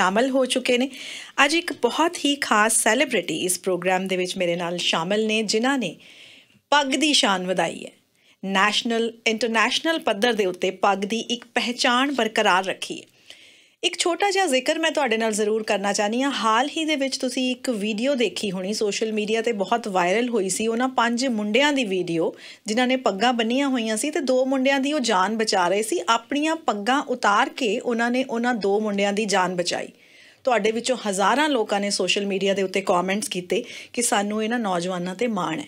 ਸ਼ਾਮਲ ਹੋ ਚੁੱਕੇ ਨੇ ਅੱਜ ਇੱਕ ਬਹੁਤ ਹੀ ਖਾਸ ਸੈਲੀਬ੍ਰਿਟੀ ਇਸ ਪ੍ਰੋਗਰਾਮ ਦੇ ਵਿੱਚ ਮੇਰੇ ਨਾਲ ਸ਼ਾਮਲ ਨੇ ਜਿਨ੍ਹਾਂ ਨੇ ਪੱਗ ਦੀ ਸ਼ਾਨ ਵਧਾਈ ਹੈ ਨੈਸ਼ਨਲ ਇੰਟਰਨੈਸ਼ਨਲ ਪੱਧਰ ਦੇ ਉੱਤੇ ਪੱਗ ਦੀ ਇੱਕ ਪਹਿਚਾਣ ਬਰਕਰਾਰ ਰੱਖੀ ਹੈ ਇੱਕ ਛੋਟਾ ਜਿਹਾ ਜ਼ਿਕਰ ਮੈਂ ਤੁਹਾਡੇ ਨਾਲ ਜ਼ਰੂਰ ਕਰਨਾ ਚਾਹਨੀ ਆ ਹਾਲ ਹੀ ਦੇ ਵਿੱਚ ਤੁਸੀਂ ਇੱਕ ਵੀਡੀਓ ਦੇਖੀ ਹੋਣੀ ਸੋਸ਼ਲ ਮੀਡੀਆ ਤੇ ਬਹੁਤ ਵਾਇਰਲ ਹੋਈ ਸੀ ਉਹਨਾਂ ਪੰਜ ਮੁੰਡਿਆਂ ਦੀ ਵੀਡੀਓ ਜਿਨ੍ਹਾਂ ਨੇ ਪੱਗਾਂ ਬੰਨੀਆਂ ਹੋਈਆਂ ਸੀ ਤੇ ਦੋ ਮੁੰਡਿਆਂ ਦੀ ਉਹ ਜਾਨ ਬਚਾ ਰਹੇ ਸੀ ਆਪਣੀਆਂ ਪੱਗਾਂ ਉਤਾਰ ਕੇ ਉਹਨਾਂ ਨੇ ਉਹਨਾਂ ਦੋ ਮੁੰਡਿਆਂ ਦੀ ਜਾਨ ਬਚਾਈ ਤੁਹਾਡੇ ਵਿੱਚੋਂ ਹਜ਼ਾਰਾਂ ਲੋਕਾਂ ਨੇ ਸੋਸ਼ਲ ਮੀਡੀਆ ਦੇ ਉੱਤੇ ਕਮੈਂਟਸ ਕੀਤੇ ਕਿ ਸਾਨੂੰ ਇਹਨਾਂ ਨੌਜਵਾਨਾਂ ਤੇ ਮਾਣ ਹੈ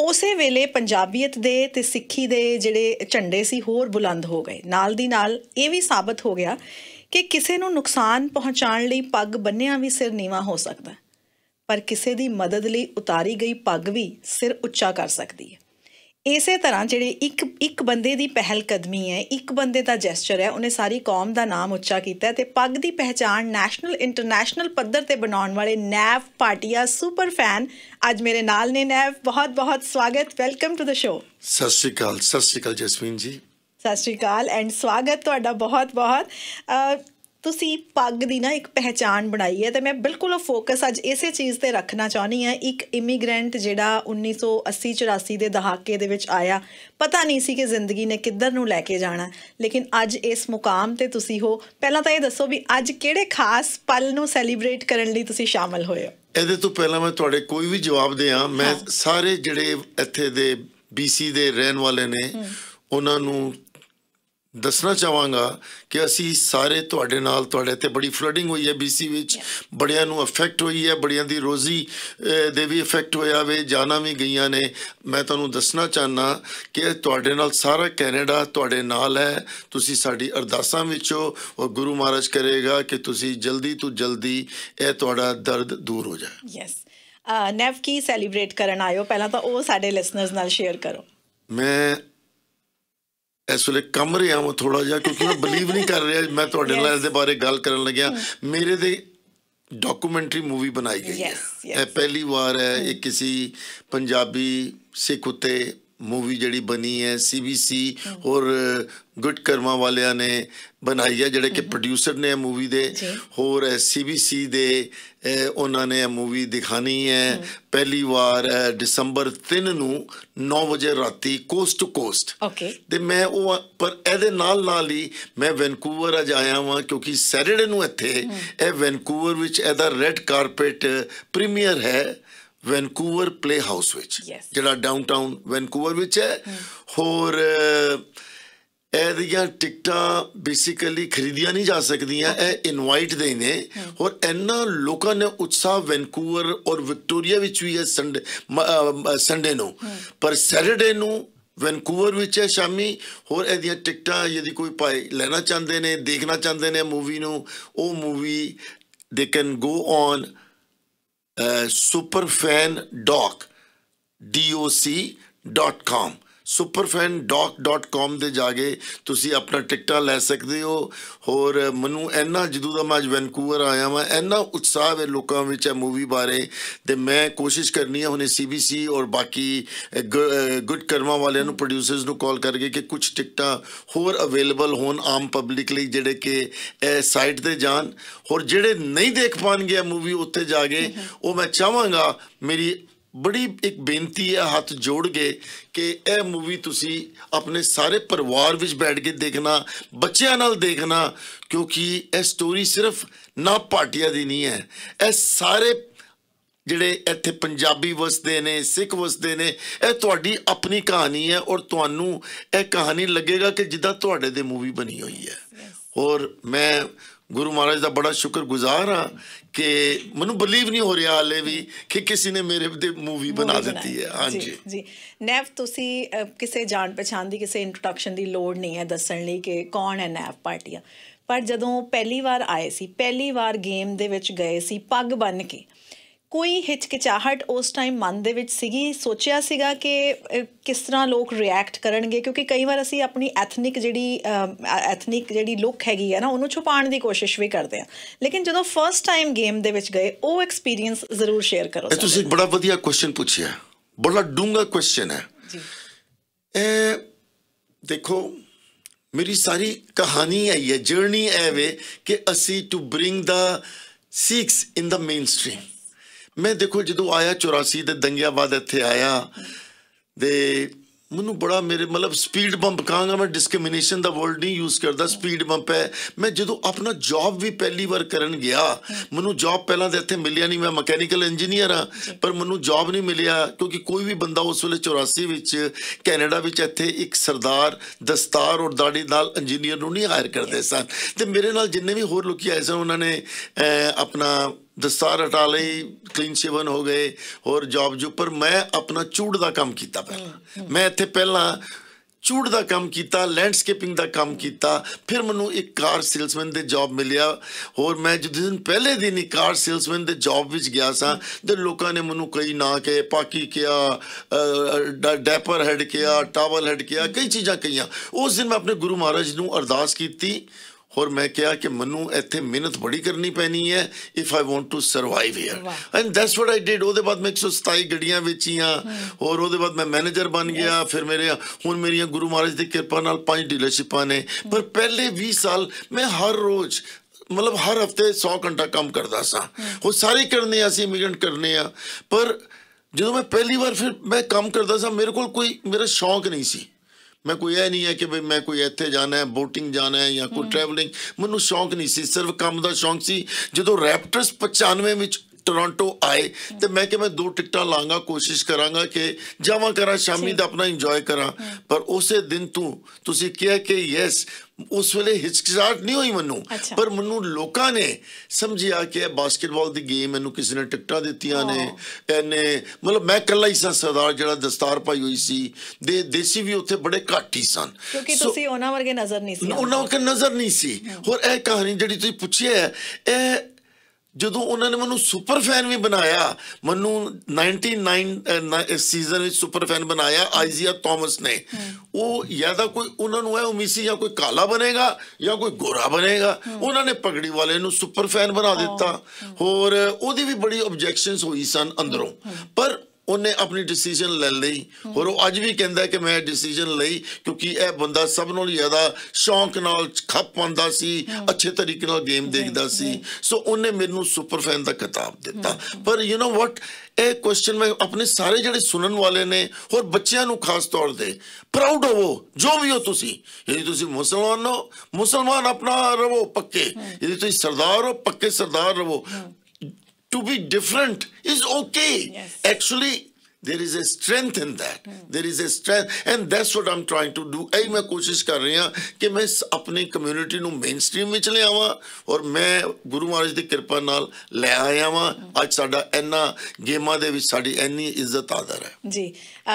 ਉਸੇ ਵੇਲੇ ਪੰਜਾਬੀਅਤ ਦੇ ਤੇ ਸਿੱਖੀ ਦੇ ਜਿਹੜੇ ਝੰਡੇ ਸੀ ਹੋਰ ਬੁਲੰਦ ਹੋ ਗਏ ਨਾਲ ਦੀ ਨਾਲ ਇਹ ਵੀ ਸਾਬਤ ਹੋ ਗਿਆ ਕਿ ਕਿਸੇ ਨੂੰ ਨੁਕਸਾਨ ਪਹੁੰਚਾਉਣ ਲਈ ਪੱਗ ਬੰਨਿਆ ਵੀ ਸਿਰ ਨੀਵਾ ਹੋ ਸਕਦਾ ਪਰ ਕਿਸੇ ਦੀ ਮਦਦ ਲਈ ਉਤਾਰੀ ਗਈ ਪੱਗ ਵੀ ਸਿਰ ਉੱਚਾ ਕਰ ਸਕਦੀ ਹੈ ਇਸੇ ਤਰ੍ਹਾਂ ਜਿਹੜੇ ਇੱਕ ਇੱਕ ਬੰਦੇ ਦੀ ਪਹਿਲ ਕਦਮੀ ਹੈ ਇੱਕ ਬੰਦੇ ਦਾ ਜੈਸਚਰ ਹੈ ਉਹਨੇ ਸਾਰੀ ਕੌਮ ਦਾ ਨਾਮ ਉੱਚਾ ਕੀਤਾ ਤੇ ਪੱਗ ਦੀ ਪਹਿਚਾਨ ਨੈਸ਼ਨਲ ਇੰਟਰਨੈਸ਼ਨਲ ਪੱਧਰ ਤੇ ਬਣਾਉਣ ਵਾਲੇ ਨੈਵ ਪਾਰਟੀਆ ਸੁਪਰ ਫੈਨ ਅੱਜ ਮੇਰੇ ਨਾਲ ਨੇ ਨੈਵ ਬਹੁਤ ਬਹੁਤ ਸਵਾਗਤ ਵੈਲਕਮ ਟੂ ਦ ਸ਼ੋ ਸਤਿ ਸ਼੍ਰੀ ਅਕਾਲ ਸਤਿ ਸ਼੍ਰੀ ਅਕਾਲ ਜਸਵੀਨ ਜੀ ਸਤਿ ਸ਼੍ਰੀ ਅਕਾਲ ਐਂਡ ਸਵਾਗਤ ਤੁਹਾਡਾ ਬਹੁਤ-ਬਹੁਤ ਤੁਸੀਂ ਪੱਗ ਦੀ ਨਾ ਇੱਕ ਪਹਿਚਾਨ ਬਣਾਈ ਹੈ ਤੇ ਮੈਂ ਬਿਲਕੁਲ ਫੋਕਸ ਅੱਜ ਇਸੇ ਚੀਜ਼ ਤੇ ਰੱਖਣਾ ਚਾਹਨੀ ਆ ਇੱਕ ਇਮੀਗ੍ਰੈਂਟ ਜਿਹੜਾ 1980 84 ਦੇ ਦਹਾਕੇ ਦੇ ਵਿੱਚ ਆਇਆ ਪਤਾ ਨਹੀਂ ਸੀ ਕਿ ਜ਼ਿੰਦਗੀ ਨੇ ਕਿੱਧਰ ਨੂੰ ਲੈ ਕੇ ਜਾਣਾ ਲੇਕਿਨ ਅੱਜ ਇਸ ਮੁਕਾਮ ਤੇ ਤੁਸੀਂ ਹੋ ਪਹਿਲਾਂ ਤਾਂ ਇਹ ਦੱਸੋ ਵੀ ਅੱਜ ਕਿਹੜੇ ਖਾਸ ਪਲ ਨੂੰ ਸੈਲੀਬ੍ਰੇਟ ਕਰਨ ਲਈ ਤੁਸੀਂ ਸ਼ਾਮਲ ਹੋਏ ਹੋ ਇਹਦੇ ਤੋਂ ਪਹਿਲਾਂ ਮੈਂ ਤੁਹਾਡੇ ਕੋਈ ਵੀ ਜਵਾਬ ਆ ਮੈਂ ਸਾਰੇ ਜਿਹੜੇ ਇੱਥੇ ਦੇ ਬੀਸੀ ਦੇ ਰਹਿਣ ਵਾਲੇ ਨੇ ਉਹਨਾਂ ਨੂੰ ਦੱਸਣਾ ਚਾਹਾਂਗਾ ਕਿ ਅਸੀਂ ਸਾਰੇ ਤੁਹਾਡੇ ਨਾਲ ਤੁਹਾਡੇ ਤੇ ਬੜੀ ਫਲੱਡਿੰਗ ਹੋਈ ਹੈ ਬੀਸੀ ਵਿੱਚ ਬੜਿਆਂ ਨੂੰ ਅਫੈਕਟ ਹੋਈ ਹੈ ਬੜਿਆਂ ਦੀ ਰੋਜ਼ੀ ਦੇ ਵੀ ਅਫੈਕਟ ਹੋਇਆ ਵੇ ਜਾਨਾਂ ਵੀ ਗਈਆਂ ਨੇ ਮੈਂ ਤੁਹਾਨੂੰ ਦੱਸਣਾ ਚਾਹਨਾ ਕਿ ਤੁਹਾਡੇ ਨਾਲ ਸਾਰਾ ਕੈਨੇਡਾ ਤੁਹਾਡੇ ਨਾਲ ਹੈ ਤੁਸੀਂ ਸਾਡੀ ਅਰਦਾਸਾਂ ਵਿੱਚੋਂ ਔਰ ਗੁਰੂ ਮਹਾਰਾਜ ਕਰੇਗਾ ਕਿ ਤੁਸੀਂ ਜਲਦੀ ਤੋਂ ਜਲਦੀ ਇਹ ਤੁਹਾਡਾ ਦਰਦ ਦੂਰ ਹੋ ਜਾਏ ਯੈਸ ਨੈਵ ਕੀ ਸੈਲੀਬ੍ਰੇਟ ਕਰਨ ਆਇਓ ਪਹਿਲਾਂ ਤਾਂ ਉਹ ਸਾਡੇ ਲਿਸਨਰਸ ਨਾਲ ਸ਼ੇਅਰ ਕਰੋ ਮੈਂ ਇਸ ਵੇਲੇ ਕੰਮ ਰਿਹਾ ਹਾਂ ਥੋੜਾ ਜਿਹਾ ਕਿਉਂਕਿ ਮੈਂ ਬਲੀਵ ਨਹੀਂ ਕਰ ਰਿਹਾ ਮੈਂ ਤੁਹਾਡੇ ਨਾਲ ਇਸ ਦੇ ਬਾਰੇ ਗੱਲ ਕਰਨ ਲੱਗਿਆ ਮੇਰੇ ਦੇ ਡਾਕੂਮੈਂਟਰੀ ਮੂਵੀ ਬਣਾਈ ਗਈ ਹੈ ਇਹ ਪਹਿਲੀ ਵਾਰ ਹੈ ਇਹ ਕਿਸੇ ਪੰਜਾਬੀ ਸਿੱਖ ਉਤੇ ਮੂਵੀ ਜਿਹੜੀ ਬਣੀ ਹੈ ਸੀਬੀਸੀ ਔਰ ਗੁੱਡ ਕਰਮਾ ਵਾਲਿਆਂ ਨੇ ਬਣਾਈ ਹੈ ਜਿਹੜੇ ਕਿ ਪ੍ਰੋਡਿਊਸਰ ਨੇ ਮੂਵੀ ਦੇ ਹੋਰ ਸੀਬੀਸੀ ਦੇ ਉਹਨਾਂ ਨੇ ਮੂਵੀ ਦਿਖਾਣੀ ਹੈ ਪਹਿਲੀ ਵਾਰ ਦਸੰਬਰ 3 ਨੂੰ 9 ਵਜੇ ਰਾਤੀ ਕੋਸਟ ਟੂ ਕੋਸਟ ਤੇ ਮੈਂ ਉਹ ਪਰ ਇਹਦੇ ਨਾਲ ਨਾਲ ਹੀ ਮੈਂ ਵੈਨਕੂਵਰ ਅਜ ਆਇਆ ਹਾਂ ਕਿਉਂਕਿ ਸੈਟਰਡੇ ਨੂੰ ਇੱਥੇ ਇਹ ਵੈਨਕੂਵਰ ਵਿੱਚ ਇਹਦਾ ਰੈੱਡ ਕਾਰਪਟ ਪ੍ਰੀਮੀਅਰ ਹੈ ਵੈਨਕੂਵਰ ਪਲੇ ਹਾਊਸ ਵਿੱਚ ਜਿਹੜਾ ਡਾਊਨਟਾਊਨ ਵੈਨਕੂਵਰ ਵਿੱਚ ਹੈ ਹੋਰ ਇਹਦੀਆਂ ਟਿਕਟਾਂ ਬੇਸਿਕਲੀ ਖਰੀਦੀਆਂ ਨਹੀਂ ਜਾ ਸਕਦੀਆਂ ਇਹ ਇਨਵਾਈਟ ਦੇ ਨੇ ਔਰ ਇੰਨਾ ਲੋਕਾਂ ਨੇ ਉਤਸ਼ਾਹ ਵੈਨਕੂਵਰ ਔਰ ਵਿਕਟੋਰੀਆ ਵਿੱਚ ਵੀ ਹੈ ਸੰਡੇ ਸੰਡੇ ਨੂੰ ਪਰ ਸੈਟਰਡੇ ਨੂੰ ਵੈਨਕੂਵਰ ਵਿੱਚ ਹੈ ਸ਼ਾਮੀ ਹੋਰ ਇਹਦੀਆਂ ਟਿਕਟਾਂ ਜੇ ਕੋਈ ਭਾਈ ਲੈਣਾ ਚਾਹੁੰਦੇ ਨੇ ਦੇਖਣਾ ਚਾਹੁੰਦੇ ਨੇ ਮੂਵੀ ਨੂੰ ਉਹ ਮੂਵੀ ਦੇ can go on Uh, superfan doc doc.com. superfan.com ਤੇ ਜਾ ਕੇ ਤੁਸੀਂ ਆਪਣਾ ਟਿਕਟਾਂ ਲੈ ਸਕਦੇ ਹੋ ਹੋਰ ਮੈਨੂੰ ਇੰਨਾ ਜਦੋਂ ਦਾ ਮੈਂ ਅੱਜ ਵੈਨਕੂਵਰ ਆਇਆ ਮੈਂ ਇੰਨਾ ਉਤਸ਼ਾਹ ਹੈ ਲੋਕਾਂ ਵਿੱਚ ਇਹ ਮੂਵੀ ਬਾਰੇ ਤੇ ਮੈਂ ਕੋਸ਼ਿਸ਼ ਕਰਨੀ ਹੈ ਹੁਣ ਸੀਬੀਸੀ ਔਰ ਬਾਕੀ ਗੁੱਡ ਕਰਮਾ ਵਾਲਿਆਂ ਨੂੰ ਪ੍ਰੋਡਿਊਸਰਸ ਨੂੰ ਕਾਲ ਕਰਕੇ ਕਿ ਕੁਝ ਟਿਕਟਾਂ ਹੋਰ ਅਵੇਲੇਬਲ ਹੋਣ ਆਮ ਪਬਲਿਕ ਲਈ ਜਿਹੜੇ ਕਿ ਇਹ ਸਾਈਟ ਤੇ ਜਾਣ ਔਰ ਜਿਹੜੇ ਨਹੀਂ ਦੇਖ ਪਾਣਗੇ ਇਹ ਮੂਵੀ ਉੱਥੇ ਜਾ ਕੇ ਉਹ ਮੈਂ ਚਾਹਾਂਗਾ ਮੇਰੀ ਬੜੀ ਇੱਕ ਬੇਨਤੀ ਹੈ ਹੱਥ ਜੋੜ ਕੇ ਕਿ ਇਹ ਮੂਵੀ ਤੁਸੀਂ ਆਪਣੇ ਸਾਰੇ ਪਰਿਵਾਰ ਵਿੱਚ ਬੈਠ ਕੇ ਦੇਖਣਾ ਬੱਚਿਆਂ ਨਾਲ ਦੇਖਣਾ ਕਿਉਂਕਿ ਇਹ ਸਟੋਰੀ ਸਿਰਫ ਨਾ ਪਾਟਿਆ ਦੀ ਨਹੀਂ ਹੈ ਇਹ ਸਾਰੇ ਜਿਹੜੇ ਇੱਥੇ ਪੰਜਾਬੀ ਵਸਦੇ ਨੇ ਸਿੱਖ ਵਸਦੇ ਨੇ ਇਹ ਤੁਹਾਡੀ ਆਪਣੀ ਕਹਾਣੀ ਹੈ ਔਰ ਤੁਹਾਨੂੰ ਇਹ ਕਹਾਣੀ ਲੱਗੇਗਾ ਕਿ ਜਿੱਦਾਂ ਤੁਹਾਡੇ ਦੇ ਮੂਵੀ ਬਣੀ ਹੋਈ ਹੈ ਔਰ ਮੈਂ ਗੁਰੂ ਮਹਾਰਾਜ ਦਾ ਬੜਾ ਸ਼ੁਕਰਗੁਜ਼ਾਰ ਹਾਂ ਕਿ ਮੈਨੂੰ ਬਲੀਵ ਨਹੀਂ ਹੋ ਰਿਹਾ ਹਲੇ ਵੀ ਕਿ ਕਿਸੇ ਨੇ ਮੇਰੇ ਤੇ ਮੂਵੀ ਬਣਾ ਦਿੱਤੀ ਹੈ ਹਾਂਜੀ ਜੀ ਨੈਵ ਤੁਸੀਂ ਕਿਸੇ ਜਾਣ ਪਛਾਣ ਦੀ ਕਿਸੇ ਇੰਟਰੋਡਕਸ਼ਨ ਦੀ ਲੋੜ ਨਹੀਂ ਹੈ ਦੱਸਣ ਲਈ ਕਿ ਕੌਣ ਹੈ ਨੈਫ ਪਾਰਟੀਆ ਪਰ ਜਦੋਂ ਪਹਿਲੀ ਵਾਰ ਆਏ ਸੀ ਪਹਿਲੀ ਵਾਰ ਗੇਮ ਦੇ ਵਿੱਚ ਗਏ ਸੀ ਪੱਗ ਬੰਨ ਕੇ ਕੋਈ ਹਿਚਕਿਚਾਹਟ ਉਸ ਟਾਈਮ ਮਨ ਦੇ ਵਿੱਚ ਸੀਗੀ ਸੋਚਿਆ ਸੀਗਾ ਕਿ ਕਿਸ ਤਰ੍ਹਾਂ ਲੋਕ ਰਿਐਕਟ ਕਰਨਗੇ ਕਿਉਂਕਿ ਕਈ ਵਾਰ ਅਸੀਂ ਆਪਣੀ ਐਥਨਿਕ ਜਿਹੜੀ ਐਥਨਿਕ ਜਿਹੜੀ ਲੁੱਕ ਹੈਗੀ ਹੈ ਨਾ ਉਹਨੂੰ ਛੁਪਾਉਣ ਦੀ ਕੋਸ਼ਿਸ਼ ਵੀ ਕਰਦੇ ਆ ਲੇਕਿਨ ਜਦੋਂ ਫਰਸਟ ਟਾਈਮ ਗੇਮ ਦੇ ਵਿੱਚ ਗਏ ਉਹ ਐਕਸਪੀਰੀਅੰਸ ਜ਼ਰੂਰ ਸ਼ੇਅਰ ਕਰੋ ਤੁਸੀਂ ਬੜਾ ਵਧੀਆ ਕੁਐਸਚਨ ਪੁੱਛਿਆ ਬੜਾ ਡੂੰਗਾ ਕੁਐਸਚਨ ਹੈ ਜੀ ਇਹ ਦੇਖੋ ਮੇਰੀ ਸਾਰੀ ਕਹਾਣੀ ਆਈ ਹੈ ਜਰਨੀ ਹੈ ਵੇ ਕਿ ਅਸੀਂ to bring the Sikhs in the mainstream ਮੈਂ ਦੇਖੋ ਜਦੋਂ ਆਇਆ 84 ਦੇ ਦੰਗਿਆਂ ਬਾਅਦ ਇੱਥੇ ਆਇਆ ਦੇ ਮੈਨੂੰ ਬੜਾ ਮੇਰੇ ਮਤਲਬ ਸਪੀਡ ਬੰਪ ਕਹਾਂਗਾ ਮੈਂ ਡਿਸਕ੍ਰਿਮੀਨੇਸ਼ਨ ਦਾ ਵਰਡ ਨਹੀਂ ਯੂਜ਼ ਕਰਦਾ ਸਪੀਡ ਬੰਪ ਹੈ ਮੈਂ ਜਦੋਂ ਆਪਣਾ ਜੌਬ ਵੀ ਪਹਿਲੀ ਵਾਰ ਕਰਨ ਗਿਆ ਮੈਨੂੰ ਜੌਬ ਪਹਿਲਾਂ ਦੇ ਇੱਥੇ ਮਿਲਿਆ ਨਹੀਂ ਮੈਂ ਮਕੈਨੀਕਲ ਇੰਜੀਨੀਅਰ ਆ ਪਰ ਮੈਨੂੰ ਜੌਬ ਨਹੀਂ ਮਿਲਿਆ ਕਿਉਂਕਿ ਕੋਈ ਵੀ ਬੰਦਾ ਉਸ ਵੇਲੇ 84 ਵਿੱਚ ਕੈਨੇਡਾ ਵਿੱਚ ਇੱਥੇ ਇੱਕ ਸਰਦਾਰ ਦਸਤਾਰ ਔਰ ਦਾੜੀ ਨਾਲ ਇੰਜੀਨੀਅਰ ਨੂੰ ਨਹੀਂ ਹਾਇਰ ਕਰਦੇ ਸਨ ਤੇ ਮੇਰੇ ਨਾਲ ਜਿੰਨੇ ਵੀ ਹੋਰ ਲੋਕੀ ਆਏ ਸਨ ਉਹਨਾਂ ਨੇ ਆਪਣਾ ਦਸਤਾਰ ਹਟਾ ਲਈ ਕਲੀਨ ਸ਼ੇਵਨ ਹੋ ਗਏ ਹੋਰ ਜੌਬ ਜੁਪਰ ਪਰ ਮੈਂ ਆਪਣਾ ਚੂੜ ਦਾ ਕੰਮ ਕੀਤਾ ਪਹਿਲਾਂ ਮੈਂ ਇੱਥੇ ਪਹਿਲਾਂ ਚੂੜ ਦਾ ਕੰਮ ਕੀਤਾ ਲੈਂਡਸਕੇਪਿੰਗ ਦਾ ਕੰਮ ਕੀਤਾ ਫਿਰ ਮੈਨੂੰ ਇੱਕ ਕਾਰ ਸੇਲਸਮੈਨ ਦੇ ਜੌਬ ਮਿਲਿਆ ਹੋਰ ਮੈਂ ਜਿਸ ਦਿਨ ਪਹਿਲੇ ਦਿਨ ਹੀ ਕਾਰ ਸੇਲਸਮੈਨ ਦੇ ਜੌਬ ਵਿੱਚ ਗਿਆ ਸਾਂ ਤੇ ਲੋਕਾਂ ਨੇ ਮੈਨੂੰ ਕਈ ਨਾਂ ਕਹੇ ਪਾਕੀ ਕਿਹਾ ਡੈਪਰ ਹੈਡ ਕਿਹਾ ਟਾਵਲ ਹੈਡ ਕਿਹਾ ਕਈ ਚੀਜ਼ਾਂ ਕਹੀਆਂ ਉਸ ਦਿਨ ਮੈਂ ਆਪਣੇ ਗੁਰੂ ਮਹਾਰਾਜ ਨੂੰ ਅਰਦਾਸ ਕੀਤੀ ਔਰ ਮੈਂ ਕਿਹਾ ਕਿ ਮੈਨੂੰ ਇੱਥੇ ਮਿਹਨਤ ਬੜੀ ਕਰਨੀ ਪੈਣੀ ਹੈ if I want to survive here and that's what I did ਉਹਦੇ ਬਾਅਦ ਮੈਂ 127 ਗੱਡੀਆਂ ਵੇਚੀਆਂ ਔਰ ਉਹਦੇ ਬਾਅਦ ਮੈਂ ਮੈਨੇਜਰ ਬਣ ਗਿਆ ਫਿਰ ਮੇਰੇ ਹੁਣ ਮੇਰੀਆਂ ਗੁਰੂ ਮਹਾਰਾਜ ਦੀ ਕਿਰਪਾ ਨਾਲ ਪੰਜ ਡੀਲਰਸ਼ਿਪਾਂ ਨੇ ਪਰ ਪਹਿਲੇ 20 ਸਾਲ ਮੈਂ ਹਰ ਰੋਜ਼ ਮਤਲਬ ਹਰ ਹਫਤੇ 100 ਘੰਟਾ ਕੰਮ ਕਰਦਾ ਸਾਂ ਉਹ ਸਾਰੇ ਕਰਨੇ ਅਸੀਂ ਇਮੀਗ੍ਰੈਂਟ ਕਰਨੇ ਆ ਪਰ ਜਦੋਂ ਮੈਂ ਪਹਿਲੀ ਵਾਰ ਫਿਰ ਮੈਂ ਕੰਮ ਕਰਦਾ ਸਾਂ ਮੇਰੇ ਕੋਲ ਕੋਈ ਮੇਰਾ ਸ਼ੌਂਕ ਨਹੀਂ ਸੀ ਮੈਂ ਕੋਈ ਇਹ ਨਹੀਂ ਹੈ ਕਿ ਵੀ ਮੈਂ ਕੋਈ ਇੱਥੇ ਜਾਣਾ ਹੈ ਬੋਟਿੰਗ ਜਾਣਾ ਹੈ ਜਾਂ ਕੋਈ ਟਰੈਵਲਿੰਗ ਮੈਨੂੰ ਸ਼ੌਂਕ ਨਹੀਂ ਸੀ ਸਿਰਫ ਕੰਮ ਦਾ ਸ਼ੌਂਕ ਸੀ ਜਦੋਂ ਰੈਪਟਰਸ 95 ਵਿੱਚ ਟੋਰਾਂਟੋ ਆਏ ਤੇ ਮੈਂ ਕਿ ਮੈਂ ਦੋ ਟਿਕਟਾਂ ਲਾਂਗਾ ਕੋਸ਼ਿਸ਼ ਕਰਾਂਗਾ ਕਿ ਜਾਵਾਂ ਕਰਾਂ ਸ਼ਾਮੀ ਦਾ ਆਪਣਾ ਇੰਜੋਏ ਕਰਾਂ ਪਰ ਉਸੇ ਦਿਨ ਤੂੰ ਤੁਸੀਂ ਕਿਹਾ ਕਿ ਯੈਸ ਉਸ ਵੇਲੇ ਹਿਚਕਿਚਾਹਟ ਨਹੀਂ ਹੋਈ ਮੈਨੂੰ ਪਰ ਮੈਨੂੰ ਲੋਕਾਂ ਨੇ ਸਮਝਿਆ ਕਿ ਬਾਸਕਟਬਾਲ ਦੀ ਗੇਮ ਮੈਨੂੰ ਕਿਸੇ ਨੇ ਟਿਕਟਾਂ ਦਿੱਤੀਆਂ ਨੇ ਐਨੇ ਮਤਲਬ ਮੈਂ ਇਕੱਲਾ ਹੀ ਸਾਂ ਸਰਦਾਰ ਜਿਹੜਾ ਦਸਤਾਰ ਪਾਈ ਹੋਈ ਸੀ ਦੇ ਦੇਸੀ ਵੀ ਉੱਥੇ ਬੜੇ ਘੱਟ ਹੀ ਸਨ ਕਿਉਂਕਿ ਤੁਸੀਂ ਉਹਨਾਂ ਵਰਗੇ ਨਜ਼ਰ ਨਹੀਂ ਸੀ ਉਹਨਾਂ ਵਰਗੇ ਨਜ਼ਰ ਨਹੀਂ ਸੀ ਹੋਰ ਇਹ ਕਹਾਣੀ ਜਿਹੜੀ ਤੁਸੀਂ ਪੁੱਛਿਆ ਹੈ ਇਹ ਜਦੋਂ ਉਹਨਾਂ ਨੇ ਮੈਨੂੰ ਸੁਪਰ ਫੈਨ ਵੀ ਬਣਾਇਆ ਮੈਨੂੰ 99 ਸੀਜ਼ਨ ਵਿੱਚ ਸੁਪਰ ਫੈਨ ਬਣਾਇਆ ਆਈਜ਼ੀਆ ਥਾਮਸ ਨੇ ਉਹ ਜਾਂ ਤਾਂ ਕੋਈ ਉਹਨਾਂ ਨੂੰ ਐ ਉਮੀਸੀ ਸੀ ਜਾਂ ਕੋਈ ਕਾਲਾ ਬਣੇਗਾ ਜਾਂ ਕੋਈ ਗੋਰਾ ਬਣੇਗਾ ਉਹਨਾਂ ਨੇ ਪਗੜੀ ਵਾਲੇ ਨੂੰ ਸੁਪਰ ਫੈਨ ਬਣਾ ਦਿੱਤਾ ਹੋਰ ਉਹਦੀ ਵੀ ਬੜੀ ਆਬਜੈਕਸ਼ਨਸ ਹੋਈ ਸਨ ਅੰਦਰੋਂ ਪਰ ਉਹਨੇ ਆਪਣੀ ਡਿਸੀਜਨ ਲੈ ਲਈ ਔਰ ਉਹ ਅੱਜ ਵੀ ਕਹਿੰਦਾ ਕਿ ਮੈਂ ਡਿਸੀਜਨ ਲਈ ਕਿਉਂਕਿ ਇਹ ਬੰਦਾ ਸਭ ਨਾਲੋਂ ਜ਼ਿਆਦਾ ਸ਼ੌਂਕ ਨਾਲ ਖੱਪ ਪਾਉਂਦਾ ਸੀ ਅੱਛੇ ਤਰੀਕੇ ਨਾਲ ਗੇਮ ਦੇਖਦਾ ਸੀ ਸੋ ਉਹਨੇ ਮੈਨੂੰ ਸੁਪਰ ਫੈਨ ਦਾ ਖਿਤਾਬ ਦਿੱਤਾ ਪਰ ਯੂ نو ਵਾਟ ਇਹ ਕੁਐਸਚਨ ਮੈਂ ਆਪਣੇ ਸਾਰੇ ਜਿਹੜੇ ਸੁਣਨ ਵਾਲੇ ਨੇ ਔਰ ਬੱਚਿਆਂ ਨੂੰ ਖਾਸ ਤੌਰ ਤੇ ਪ੍ਰਾਊਡ ਹੋਵੋ ਜੋ ਵੀ ਹੋ ਤੁਸੀਂ ਜੇ ਤੁਸੀਂ ਮੁਸਲਮਾਨ ਹੋ ਮੁਸਲਮਾਨ ਆਪਣਾ ਰਹੋ ਪੱਕੇ ਜੇ ਤੁਸੀਂ ਸਰਦਾਰ ਹੋ ਪੱਕੇ ਸਰਦਾਰ ਰਹੋ to be different is okay. Actually, there is a strength in that. Hmm. There is a strength. And that's what I'm trying to do. I'm trying to do that. I'm trying to bring my mainstream community. And I'm bringing Guru Maharaj Di Kirpa. And today, we have so much respect. Yes.